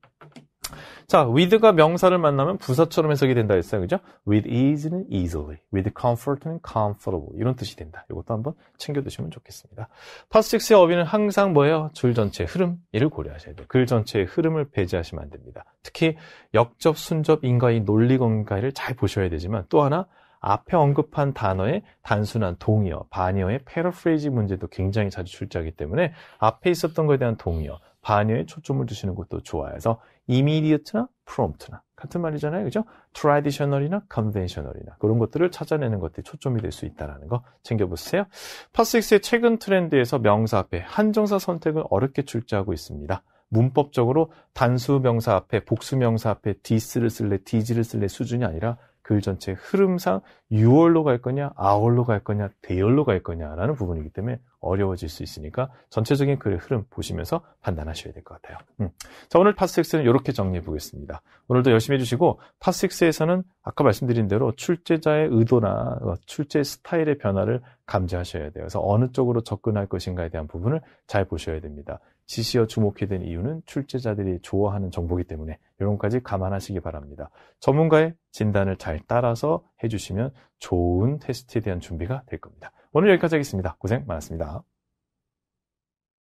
자, with가 명사를 만나면 부사처럼 해석이 된다 했어요. 그죠? with ease는 easily, with comfort는 comfortable 이런 뜻이 된다. 이것도 한번 챙겨 두시면 좋겠습니다. past s 의 어휘는 항상 뭐예요? 줄 전체의 흐름, 이를 고려하셔야 돼요. 글 전체의 흐름을 배제하시면 안 됩니다. 특히 역접, 순접, 인과의 논리 건가를 잘 보셔야 되지만 또 하나 앞에 언급한 단어의 단순한 동의어, 반의어의 패러프레이즈 문제도 굉장히 자주 출제하기 때문에 앞에 있었던 것에 대한 동의어, 반의어에 초점을 두시는 것도 좋아해서 immediate나 prompt나 같은 말이잖아요. 그죠? traditional이나 conventional이나 그런 것들을 찾아내는 것들이 초점이 될 수 있다는 거 챙겨보세요. 파스6의 최근 트렌드에서 명사 앞에 한정사 선택을 어렵게 출제하고 있습니다. 문법적으로 단수 명사 앞에 복수 명사 앞에 디스를 쓸래 디지를 쓸래 수준이 아니라 글 전체 흐름상 유월로갈 거냐, 아월로 갈 거냐, 대열로 갈 거냐라는 부분이기 때문에 어려워질 수 있으니까 전체적인 글의 흐름 보시면서 판단하셔야 될 것 같아요. 음. 자, 오늘 파스6는 이렇게 정리해 보겠습니다. 오늘도 열심히 해주시고, 파스6에서는 아까 말씀드린 대로 출제자의 의도나 어, 출제 스타일의 변화를 감지하셔야 돼요. 그래서 어느 쪽으로 접근할 것인가에 대한 부분을 잘 보셔야 됩니다. 지시어 주목해된 이유는 출제자들이 좋아하는 정보기 때문에 이런까지 감안하시기 바랍니다. 전문가의 진단을 잘 따라서 해주시면 좋은 테스트에 대한 준비가 될 겁니다. 오늘 여기까지 하겠습니다. 고생 많았습니다.